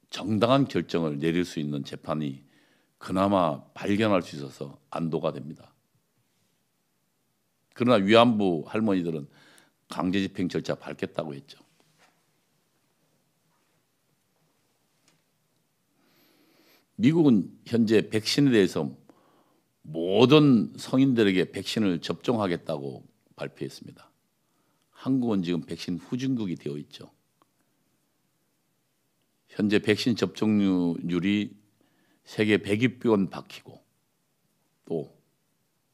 정당한 결정을 내릴 수 있는 재판이 그나마 발견할 수 있어서 안도가 됩니다. 그러나 위안부 할머니들은 강제 집행 절차 밟겠다고 했죠. 미국은 현재 백신에 대해서 모든 성인들에게 백신을 접종하겠다고 발표했습니다. 한국은 지금 백신 후진국이 되어 있죠. 현재 백신 접종률이 세계 100위권 박히고 또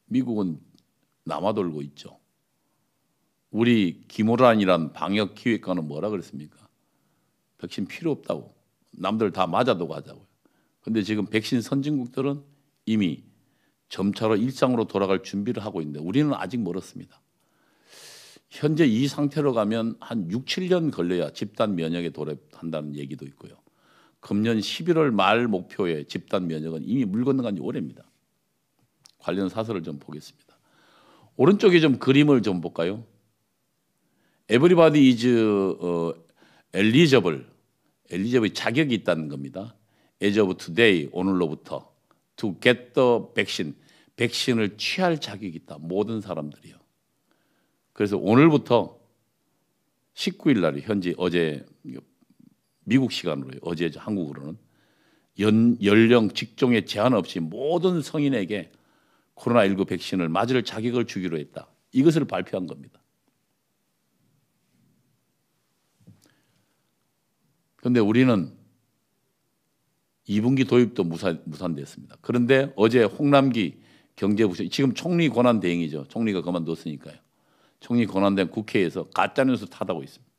미국은 남아돌고 있죠. 우리 김호란이란 방역 기획관은 뭐라 그랬습니까? 백신 필요 없다고. 남들 다 맞아도 가자고요. 근데 지금 백신 선진국들은 이미 점차로 일상으로 돌아갈 준비를 하고 있는데 우리는 아직 멀었습니다. 현재 이 상태로 가면 한 6, 7년 걸려야 집단 면역에 도래한다는 얘기도 있고요. 금년 11월 말 목표의 집단 면역은 이미 물 건너간 지 오래입니다. 관련 사설을 좀 보겠습니다. 오른쪽에 좀 그림을 좀 볼까요? 에브리바디 이즈 엘리저블 엘리저블 자격이 있다는 겁니다. as of t o 오늘로부터 to get the vaccine 백신을 취할 자격이 있다. 모든 사람들이요. 그래서 오늘부터 19일 날 현지 어제 미국 시간으로 어제 한국으로는 연, 연령 직종에 제한 없이 모든 성인에게 코로나19 백신을 맞을 자격을 주기로 했다. 이것을 발표한 겁니다. 그런데 우리는 2분기 도입도 무산, 무산됐습니다. 그런데 어제 홍남기 경제부처, 지금 총리 권한 대행이죠. 총리가 그만뒀으니까요. 총리 권한 대행 국회에서 가짜뉴스 타다고 있습니다.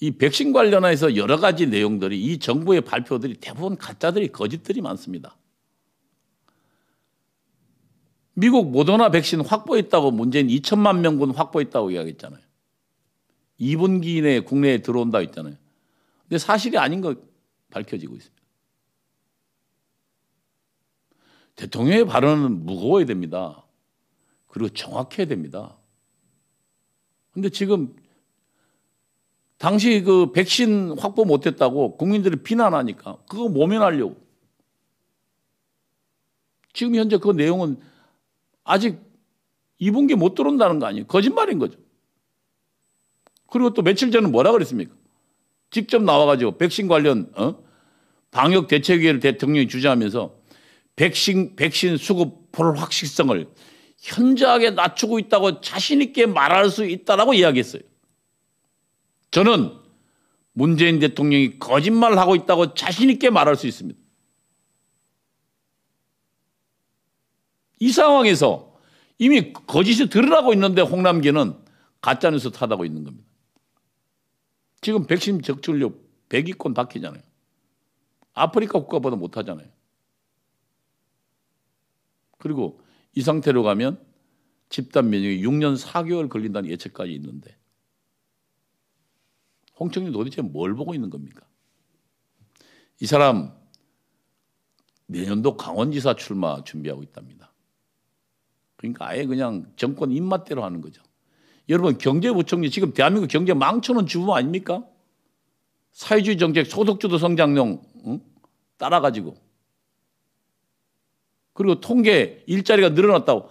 이 백신 관련해서 여러 가지 내용들이 이 정부의 발표들이 대부분 가짜들이 거짓들이 많습니다. 미국 모더나 백신 확보했다고 문재인 2천만 명분 확보했다고 이야기했잖아요. 2분기 내에 국내에 들어온다 했잖아요. 근데 사실이 아닌 거 밝혀지고 있습니다. 대통령의 발언은 무거워야 됩니다. 그리고 정확해야 됩니다. 근데 지금 당시 그 백신 확보 못했다고 국민들이 비난하니까 그거 모면하려고. 지금 현재 그 내용은 아직 2분기 못 들어온다는 거 아니에요. 거짓말인 거죠. 그리고 또 며칠 전에 뭐라 그랬습니까? 직접 나와가지고 백신 관련 어? 방역 대책위를 대통령이 주재하면서 백신 백신 수급 불 확실성을 현저하게 낮추고 있다고 자신 있게 말할 수 있다라고 이야기했어요. 저는 문재인 대통령이 거짓말 하고 있다고 자신 있게 말할 수 있습니다. 이 상황에서 이미 거짓이 드러나고 있는데 홍남기는 가짜뉴스 타다고 있는 겁니다. 지금 백신 적출률 100위권 밖이잖아요. 아프리카 국가보다 못하잖아요. 그리고 이 상태로 가면 집단 면역이 6년 4개월 걸린다는 예측까지 있는데 홍청이 도대체 뭘 보고 있는 겁니까? 이 사람 내년도 강원지사 출마 준비하고 있답니다. 그러니까 아예 그냥 정권 입맛대로 하는 거죠. 여러분 경제부총리 지금 대한민국 경제 망쳐놓은 주부 아닙니까? 사회주의 정책 소득주도 성장용 응? 따라가지고 그리고 통계 일자리가 늘어났다고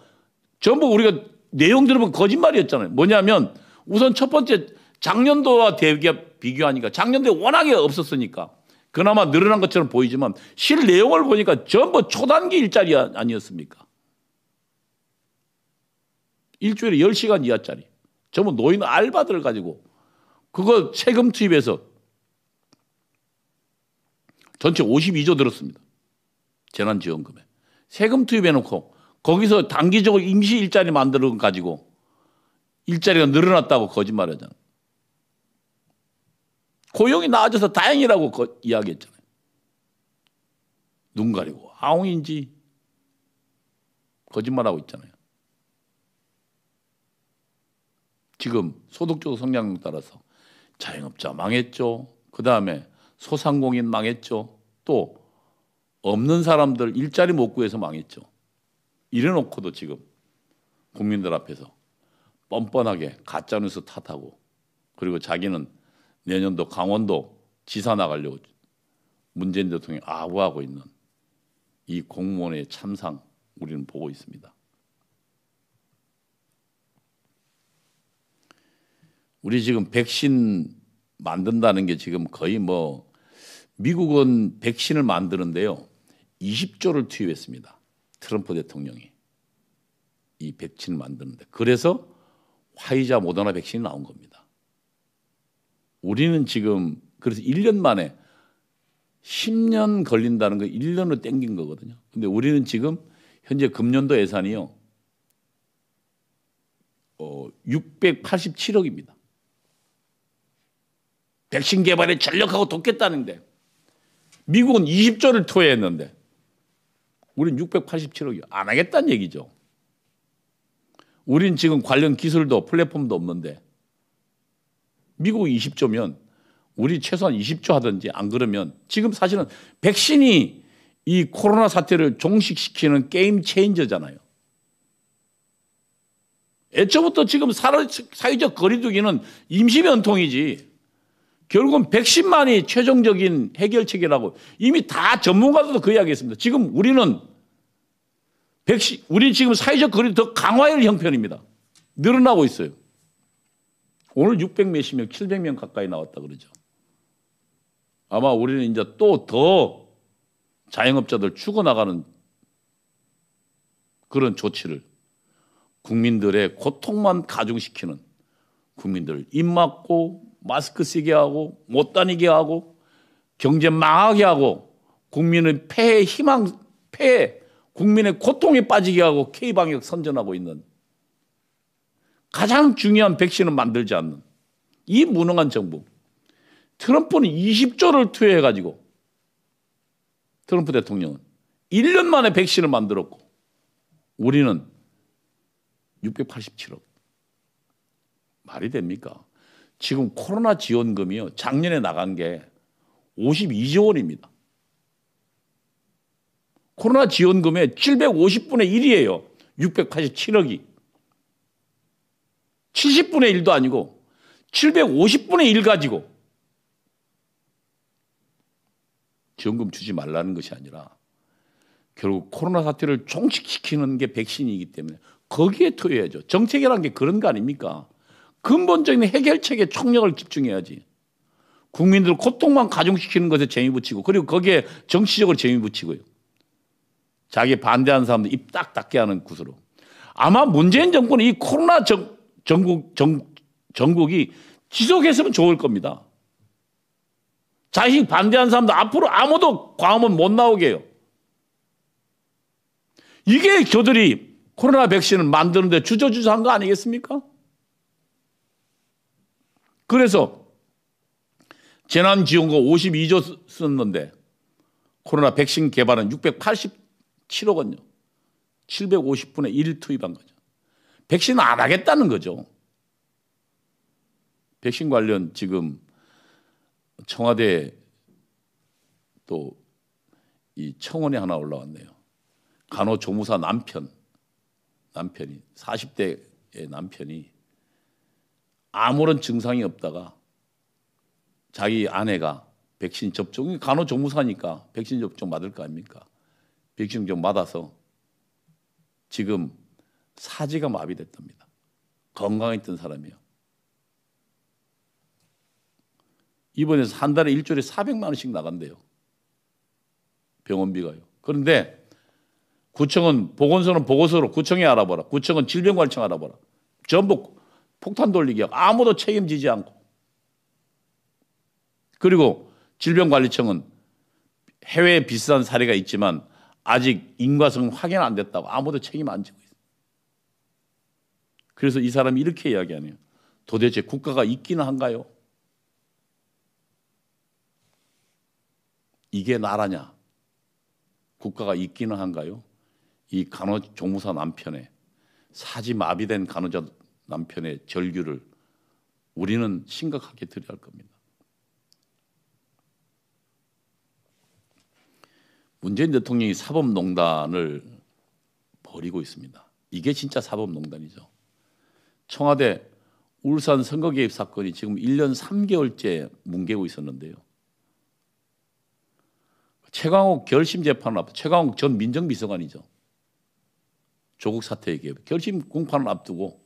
전부 우리가 내용 들으면 거짓말이었잖아요. 뭐냐면 우선 첫 번째 작년도와 대비 비교하니까 작년도에 워낙에 없었으니까 그나마 늘어난 것처럼 보이지만 실 내용을 보니까 전부 초단기 일자리 아니었습니까? 일주일에 10시간 이하짜리. 전부 노인 알바들 가지고 그거 세금 투입해서 전체 52조 들었습니다. 재난지원금에. 세금 투입해놓고 거기서 단기적으로 임시 일자리 만들어 가지고 일자리가 늘어났다고 거짓말하잖아. 고용이 나아져서 다행이라고 거, 이야기했잖아요. 눈 가리고 아웅인지 거짓말하고 있잖아요. 지금 소득주도 성장률 따라서 자영업자 망했죠. 그 다음에 소상공인 망했죠. 또 없는 사람들 일자리 못 구해서 망했죠. 이래놓고도 지금 국민들 앞에서 뻔뻔하게 가짜뉴스 탓하고 그리고 자기는 내년도 강원도 지사 나가려고 문재인 대통령이 아부하고 있는 이 공무원의 참상 우리는 보고 있습니다. 우리 지금 백신 만든다는 게 지금 거의 뭐 미국은 백신을 만드는데요. 20조를 투입했습니다. 트럼프 대통령이 이 백신을 만드는데 그래서 화이자 모더나 백신이 나온 겁니다. 우리는 지금 그래서 1년 만에 10년 걸린다는 거 1년으로 땡긴 거거든요. 근데 우리는 지금 현재 금년도 예산이요. 어, 687억입니다. 백신 개발에 전력하고 돕겠다는데 미국은 20조를 투여했는데 우린 687억이 안 하겠다는 얘기죠. 우린 지금 관련 기술도 플랫폼도 없는데 미국 20조면 우리 최소한 20조 하든지 안 그러면 지금 사실은 백신이 이 코로나 사태를 종식시키는 게임 체인저잖아요. 애초부터 지금 사회적 거리두기는 임시변통이지 결국은 백신만이 최종적인 해결책이라고 이미 다 전문가들도 그 이야기 했습니다. 지금 우리는 백신, 우리 지금 사회적 거리 더 강화할 형편입니다. 늘어나고 있어요. 오늘 600 몇십 명, 700명 가까이 나왔다 그러죠. 아마 우리는 이제 또 더 자영업자들 죽어나가는 그런 조치를 국민들의 고통만 가중시키는 국민들 입 맞고 마스크 쓰게 하고 못 다니게 하고 경제 망하게 하고 국민의 폐해 희망 폐해 국민의 고통에 빠지게 하고 K 방역 선전하고 있는 가장 중요한 백신을 만들지 않는 이 무능한 정부. 트럼프는 20조를 투여해 가지고 트럼프 대통령은 1년 만에 백신을 만들었고 우리는 687억 말이 됩니까? 지금 코로나 지원금이요. 작년에 나간 게 52조 원입니다. 코로나 지원금의 750분의 1이에요. 687억이. 70분의 1도 아니고 750분의 1 가지고 지원금 주지 말라는 것이 아니라 결국 코로나 사태를 종식시키는 게 백신이기 때문에 거기에 투여해야죠. 정책이라는 게 그런 거 아닙니까? 근본적인 해결책에 총력을 집중해야지. 국민들 고통만 가중시키는 것에 재미 붙이고 그리고 거기에 정치적으로 재미 붙이고요. 자기 반대하는 사람들 입 딱 닫게 하는 구슬로. 아마 문재인 정권이 이 코로나 정, 전국, 정, 전국이 지속했으면 좋을 겁니다. 자식 반대하는 사람들 앞으로 아무도 광화문 못 나오게 해요. 이게 저들이 코로나 백신을 만드는데 주저주저한 거 아니겠습니까? 그래서 재난지원금 52조 썼는데 코로나 백신 개발은 687억 원요. 750분의 1 투입한 거죠. 백신 안 하겠다는 거죠. 백신 관련 지금 청와대 또 이 청원이 하나 올라왔네요. 간호조무사 남편, 남편이 40대의 남편이 아무런 증상이 없다가 자기 아내가 백신 접종, 간호조무사니까 백신 접종 맞을 거 아닙니까? 백신 좀 맞아서 지금 사지가 마비됐답니다. 건강했던 사람이요. 이번에한 달에 일주일에 400만 원씩 나간대요. 병원비가요. 그런데 구청은 보건소는 보건소로 구청에 알아보라. 구청은 질병관청 알아보라. 전부 폭탄 돌리기야. 아무도 책임지지 않고. 그리고 질병관리청은 해외에 비슷한 사례가 있지만 아직 인과성 확인 안 됐다고 아무도 책임 안 지고 있어. 그래서 이 사람이 이렇게 이야기하네요. 도대체 국가가 있기는 한가요? 이게 나라냐? 국가가 있기는 한가요? 이 간호조무사 남편의 사지 마비된 간호자 남편의 절규를 우리는 심각하게 들여야 할 겁니다. 문재인 대통령이 사법농단을 벌이고 있습니다. 이게 진짜 사법농단이죠. 청와대 울산 선거개입 사건이 지금 1년 3개월째 뭉개고 있었는데요. 최강욱 결심 재판을 앞두 최강욱 전 민정비서관이죠. 조국 사태의 결심 공판을 앞두고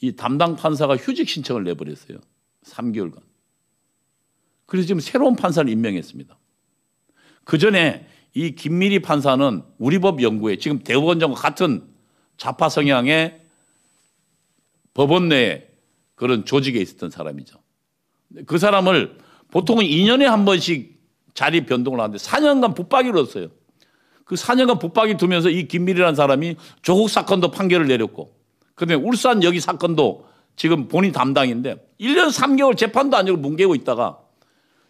이 담당 판사가 휴직 신청을 내버렸어요. 3개월간. 그래서 지금 새로운 판사를 임명했습니다. 그 전에 이 김미리 판사는 우리 법연구에 지금 대법원장과 같은 좌파 성향의 법원 내에 그런 조직에 있었던 사람이죠. 그 사람을 보통은 2년에 한 번씩 자리 변동을 하는데 4년간 붙박이를 뒀어요. 그 4년간 붙박이 두면서 이김미리라는 사람이 조국 사건도 판결을 내렸고 그다음 울산 여기 사건도 지금 본인 담당인데 1년 3개월 재판도 안열고 뭉개고 있다가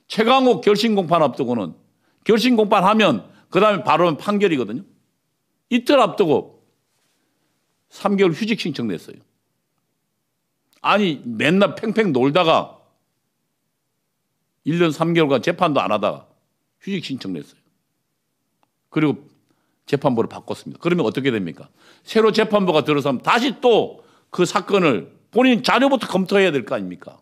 최강욱 결심 공판 앞두고는 결심 공판 하면 그다음에 바로 판결이거든요. 이틀 앞두고 3개월 휴직 신청 냈어요. 아니 맨날 팽팽 놀다가 1년 3개월간 재판도 안 하다가 휴직 신청 냈어요. 그리고 재판부를 바꿨습니다. 그러면 어떻게 됩니까? 새로 재판부가 들어서면 다시 또 그 사건을 본인 자료부터 검토해야 될 거 아닙니까?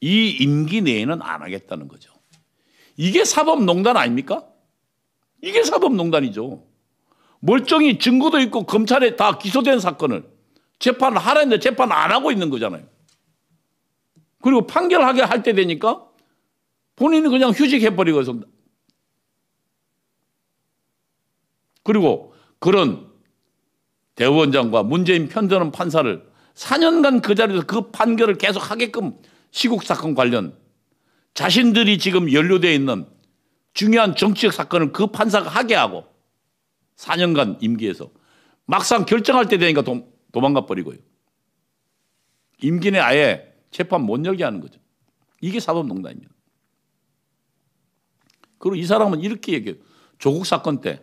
이 임기 내에는 안 하겠다는 거죠. 이게 사법농단 아닙니까? 이게 사법농단이죠. 멀쩡히 증거도 있고 검찰에 다 기소된 사건을 재판을 하라 했는데 재판 안 하고 있는 거잖아요. 그리고 판결하게 할 때 되니까 본인이 그냥 휴직해버리고 그리고 그런 대원장과 문재인 편드는 판사를 4년간 그 자리에서 그 판결을 계속 하게끔 시국 사건 관련 자신들이 지금 연루되어 있는 중요한 정치적 사건을 그 판사가 하게 하고 4년간 임기에서 막상 결정할 때 되니까 도, 도망가 버리고요. 임기 내 아예 재판 못 열게 하는 거죠. 이게 사법농단입니다. 그리고 이 사람은 이렇게 얘기해요. 조국 사건 때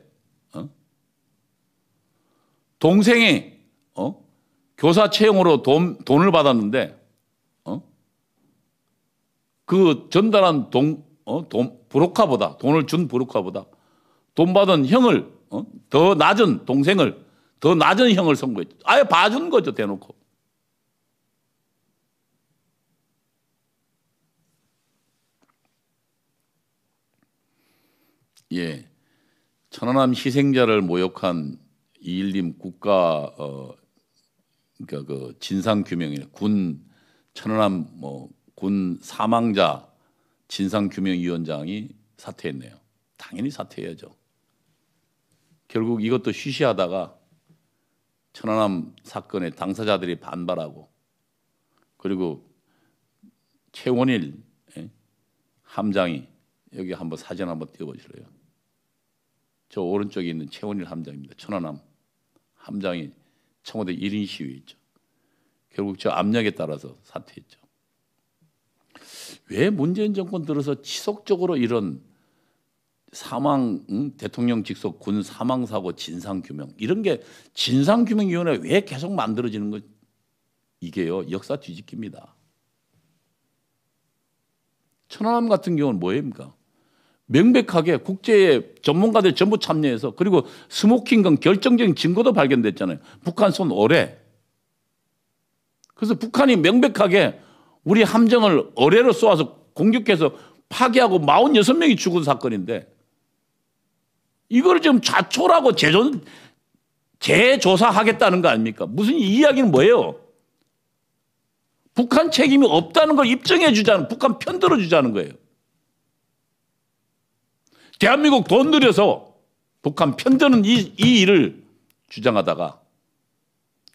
동생이 어? 교사 채용으로 돈, 돈을 받았는데 어? 그 전달한 돈, 어? 돈 브로카보다 돈을 준 브로카보다 돈 받은 형을 어? 더 낮은 동생을 더 낮은 형을 선고했죠. 아예 봐준 거죠 대놓고. 예. 천안함 희생자를 모욕한 이일림 국가 어 그러니까 그 진상 규명이나 군 천안함 뭐 군 사망자 진상 규명 위원장이 사퇴했네요. 당연히 사퇴해야죠. 결국 이것도 쉬쉬하다가 천안함 사건의 당사자들이 반발하고 그리고 최원일 예, 함장이 여기 한번 사진 한번 띄워보실래요? 저 오른쪽에 있는 최원일 함장입니다. 천안함. 함장이 청와대 1인 시위죠 결국 저 압력에 따라서 사퇴했죠. 왜 문재인 정권 들어서 지속적으로 이런 사망 응? 대통령 직속 군 사망 사고 진상 규명 이런 게 진상 규명 위원회 왜 계속 만들어지는 거 이게요 역사 뒤집기입니다. 천안함 같은 경우는 뭐입니까? 명백하게 국제 전문가들 전부 참여해서 그리고 스모킹건 결정적인 증거도 발견됐잖아요. 북한 손 오래. 그래서 북한이 명백하게 우리 함정을 어뢰로 쏘아서 공격해서 파괴하고 46명이 죽은 사건인데 이걸 지금 좌초라고 재조, 재조사하겠다는 거 아닙니까? 무슨 이 이야기는 뭐예요? 북한 책임이 없다는 걸 입증해 주자는 북한 편들어 주자는 거예요. 대한민국 돈 들여서 북한 편드는 이, 이 일을 주장하다가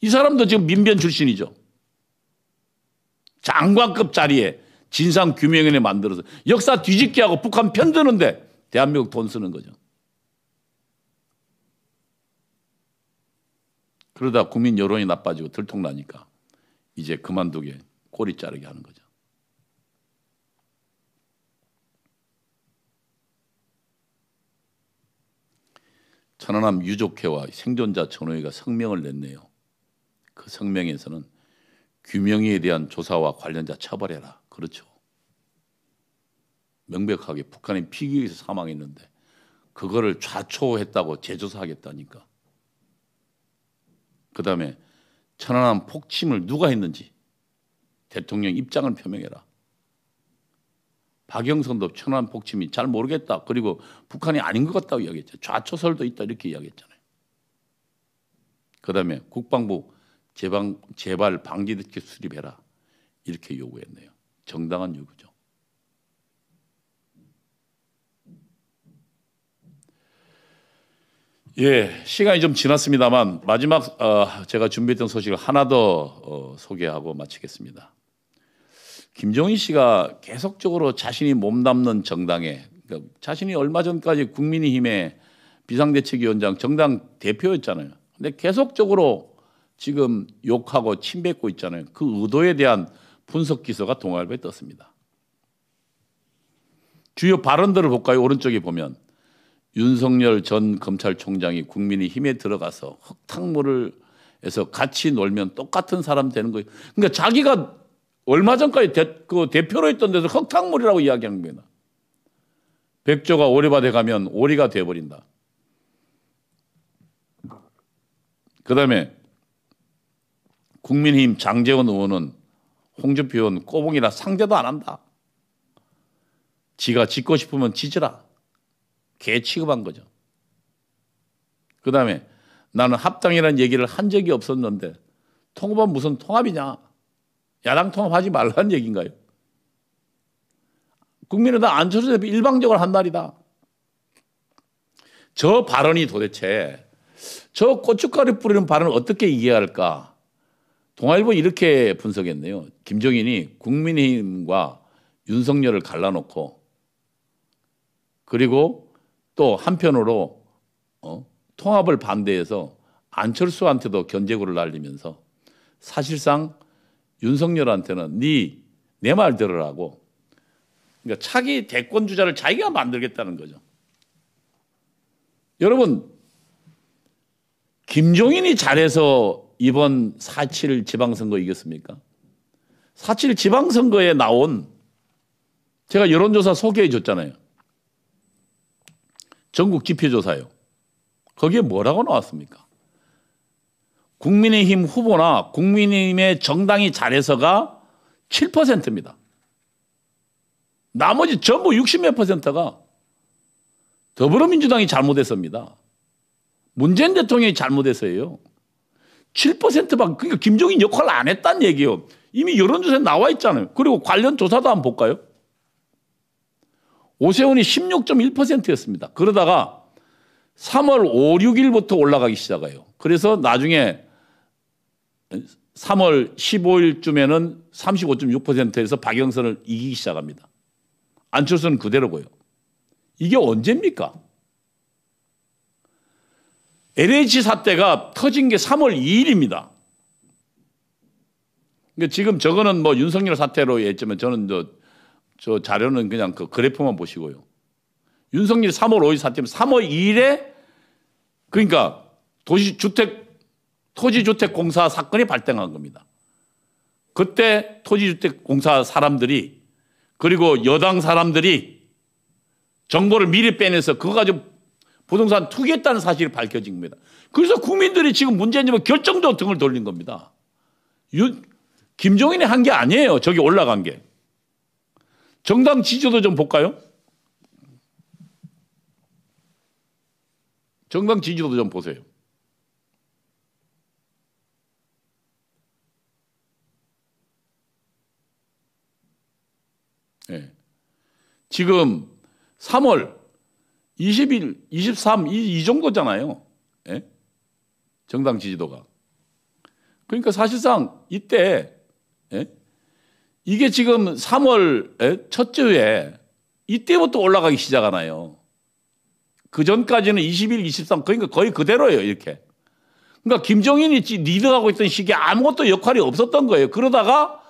이 사람도 지금 민변 출신이죠. 장관급 자리에 진상규명위원 만들어서 역사 뒤집기 하고 북한 편드는데 대한민국 돈 쓰는 거죠. 그러다 국민 여론이 나빠지고 들통나니까 이제 그만두게 꼬리 자르게 하는 거죠. 천안함 유족회와 생존자 전우회가 성명을 냈네요. 그 성명에서는 규명에 대한 조사와 관련자 처벌해라. 그렇죠. 명백하게 북한이 피격에서 사망했는데 그거를 좌초했다고 재조사하겠다니까. 그 다음에 천안함 폭침을 누가 했는지 대통령 입장을 표명해라. 박영선도 천안 복침이 잘 모르겠다. 그리고 북한이 아닌 것 같다고 이야기했죠. 좌초설도 있다 이렇게 이야기했잖아요. 그다음에 국방부 제방, 제발 방지대책 수립해라 이렇게 요구했네요. 정당한 요구죠. 예, 시간이 좀 지났습니다만 마지막 어, 제가 준비했던 소식을 하나 더 어, 소개하고 마치겠습니다. 김종인 씨가 계속적으로 자신이 몸담는 정당에 그러니까 자신이 얼마 전까지 국민의힘의 비상대책위원장 정당 대표였잖아요. 근데 계속적으로 지금 욕하고 침뱉고 있잖아요. 그 의도에 대한 분석 기사가 동아일보에 떴습니다. 주요 발언들을 볼까요? 오른쪽에 보면 윤석열 전 검찰총장이 국민의힘에 들어가서 흙탕물을 해서 같이 놀면 똑같은 사람 되는 거예요. 그러니까 자기가 얼마 전까지 대, 그 대표로 있던 데서 흙탕물이라고 이야기한 겁니다. 백조가 오리밭에 가면 오리가 돼버린다. 그 다음에 국민힘 장재원 의원은 홍준표 의원 꼬봉이라 상대도 안 한다. 지가 짓고 싶으면 지지라. 개 취급한 거죠. 그 다음에 나는 합당이라는 얘기를 한 적이 없었는데 통합은 무슨 통합이냐. 야당 통합하지 말라는 얘기인가요? 국민의당 안철수 대표 일방적으로 한 말이다. 저 발언이 도대체 저 고춧가루 뿌리는 발언을 어떻게 이해할까? 동아일보 이렇게 분석했네요. 김종인이 국민의힘과 윤석열을 갈라놓고 그리고 또 한편으로 어? 통합을 반대해서 안철수한테도 견제구를 날리면서 사실상 윤석열한테는 네내말 들으라고. 그러니까 차기 대권 주자를 자기가 만들겠다는 거죠. 여러분 김종인이 잘해서 이번 4.7 지방선거 이겼습니까? 4.7 지방선거에 나온 제가 여론조사 소개해 줬잖아요. 전국 지표조사요. 거기에 뭐라고 나왔습니까? 국민의힘 후보나 국민의힘의 정당이 잘해서가 7%입니다. 나머지 전부 60몇 퍼센트가 더불어민주당이 잘못했습니다. 문재인 대통령이 잘못했어요 7%밖에 그러니까 김종인 역할을 안 했다는 얘기예요. 이미 여론조사에 나와 있잖아요. 그리고 관련 조사도 한번 볼까요? 오세훈이 16.1%였습니다. 그러다가 3월 5, 6일부터 올라가기 시작해요. 그래서 나중에 3월 15일쯤에는 35.6%에서 박영선을 이기기 시작합니다. 안철수는 그대로고요. 이게 언제입니까? LH 사태가 터진 게 3월 2일입니다. 그러니까 지금 저거는 뭐 윤석열 사태로 했지만 저는 저, 저 자료는 그냥 그 그래프만 보시고요. 윤석열 3월 5일 사태면 3월 2일에 그러니까 도시 주택 토지주택공사 사건이 발생한 겁니다. 그때 토지주택공사 사람들이 그리고 여당 사람들이 정보를 미리 빼내서 그거 가지고 부동산 투기했다는 사실이 밝혀진 겁니다. 그래서 국민들이 지금 문제인지뭐 결정적 등을 돌린 겁니다. 윤, 김종인이 한 게 아니에요. 저기 올라간 게. 정당 지지도 좀 볼까요? 정당 지지도 좀 보세요. 지금 3월 20일, 23, 이, 이 정도잖아요. 예? 정당 지지도가. 그러니까 사실상 이때 예? 이게 지금 3월 예? 첫 주에 이때부터 올라가기 시작하나요. 그 전까지는 2 0일23 그러니까 거의 그대로예요 이렇게. 그러니까 김정인이 리드하고 있던 시기에 아무것도 역할이 없었던 거예요. 그러다가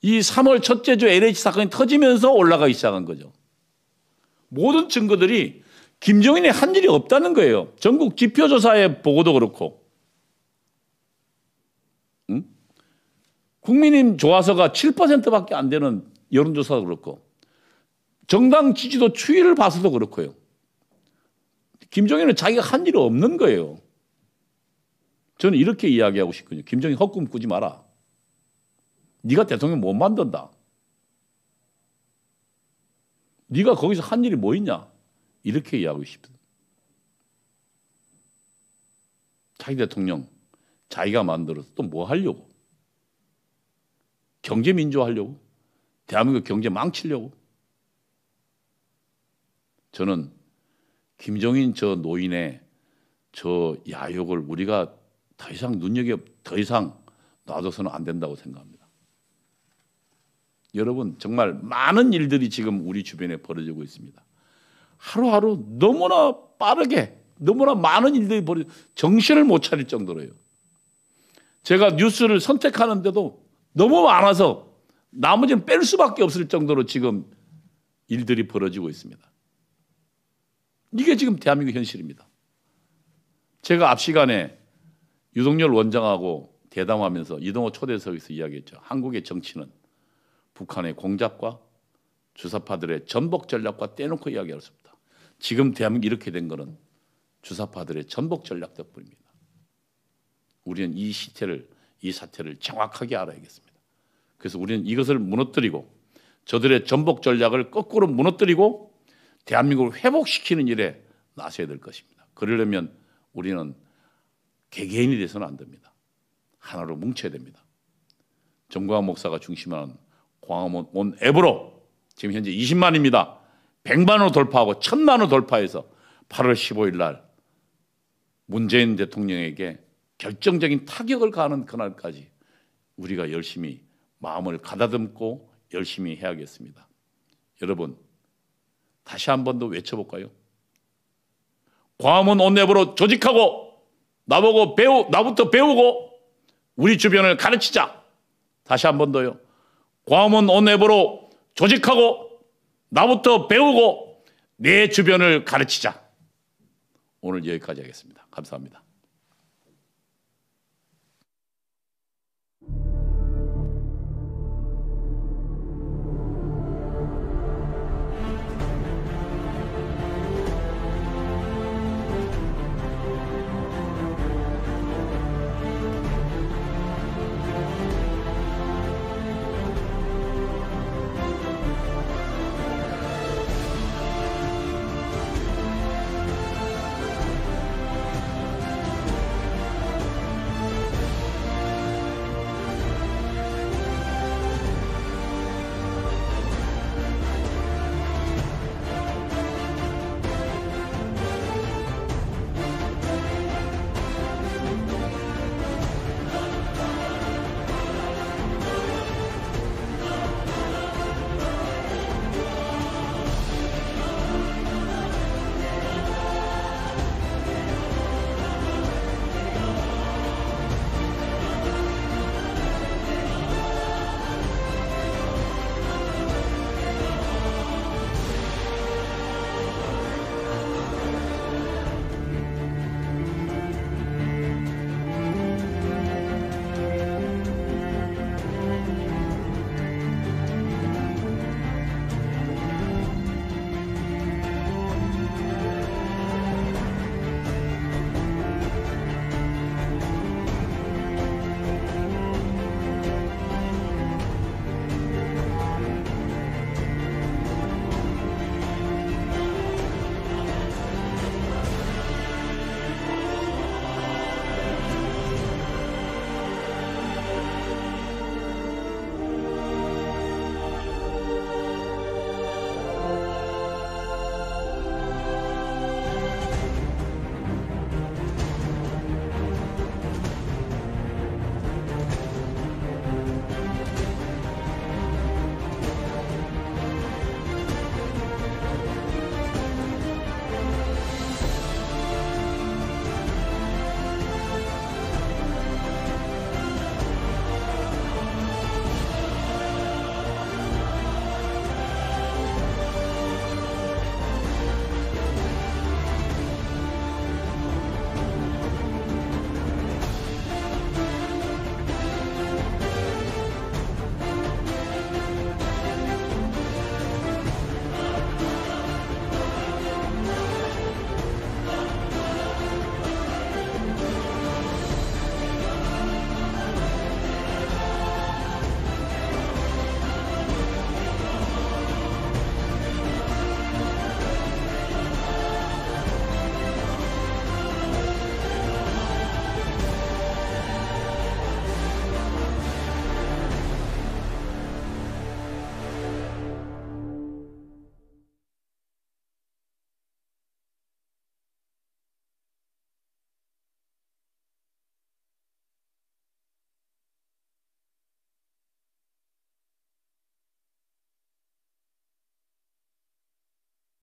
이 3월 첫째 주 LH 사건이 터지면서 올라가기 시작한 거죠. 모든 증거들이 김정인이 한 일이 없다는 거예요. 전국 지표조사의 보고도 그렇고. 응? 국민인조화서가 7%밖에 안 되는 여론조사도 그렇고. 정당 지지도 추이를 봐서도 그렇고요. 김정인은 자기가 한 일이 없는 거예요. 저는 이렇게 이야기하고 싶거든요. 김정인 헛꿈 꾸지 마라. 네가 대통령 못 만든다. 네가 거기서 한 일이 뭐 있냐? 이렇게 이야기하고 싶다. 자기 대통령 자기가 만들어서 또 뭐 하려고? 경제 민주화하려고? 대한민국 경제 망치려고? 저는 김정인 저 노인의 저 야욕을 우리가 더 이상 눈여겨 더 이상 놔둬서는 안 된다고 생각합니다. 여러분 정말 많은 일들이 지금 우리 주변에 벌어지고 있습니다. 하루하루 너무나 빠르게 너무나 많은 일들이 벌어 정신을 못 차릴 정도로요. 제가 뉴스를 선택하는데도 너무 많아서 나머지는 뺄 수밖에 없을 정도로 지금 일들이 벌어지고 있습니다. 이게 지금 대한민국 현실입니다. 제가 앞 시간에 유동열 원장하고 대담하면서 이동호 초대석에서 이야기했죠. 한국의 정치는 북한의 공작과 주사파들의 전복 전략과 떼놓고 이야기할 수 없다. 지금 대한민국 이렇게 된 것은 주사파들의 전복 전략 덕분입니다. 우리는 이 시태를 이 사태를 정확하게 알아야겠습니다. 그래서 우리는 이것을 무너뜨리고 저들의 전복 전략을 거꾸로 무너뜨리고 대한민국을 회복시키는 일에 나서야 될 것입니다. 그러려면 우리는 개개인이 돼서는 안 됩니다. 하나로 뭉쳐야 됩니다. 정광 목사가 중심하는 광화문 온 앱으로 지금 현재 20만입니다. 100만으로 돌파하고 1000만으로 돌파해서 8월 15일 날 문재인 대통령에게 결정적인 타격을 가하는 그날까지 우리가 열심히 마음을 가다듬고 열심히 해야겠습니다. 여러분 다시 한 번 더 외쳐볼까요? 광화문 온앱으로 조직하고 나보고 배우 나부터 배우고 우리 주변을 가르치자. 다시 한 번 더요. 과음은 온앱으로 조직하고 나부터 배우고 내 주변을 가르치자. 오늘 여기까지 하겠습니다. 감사합니다.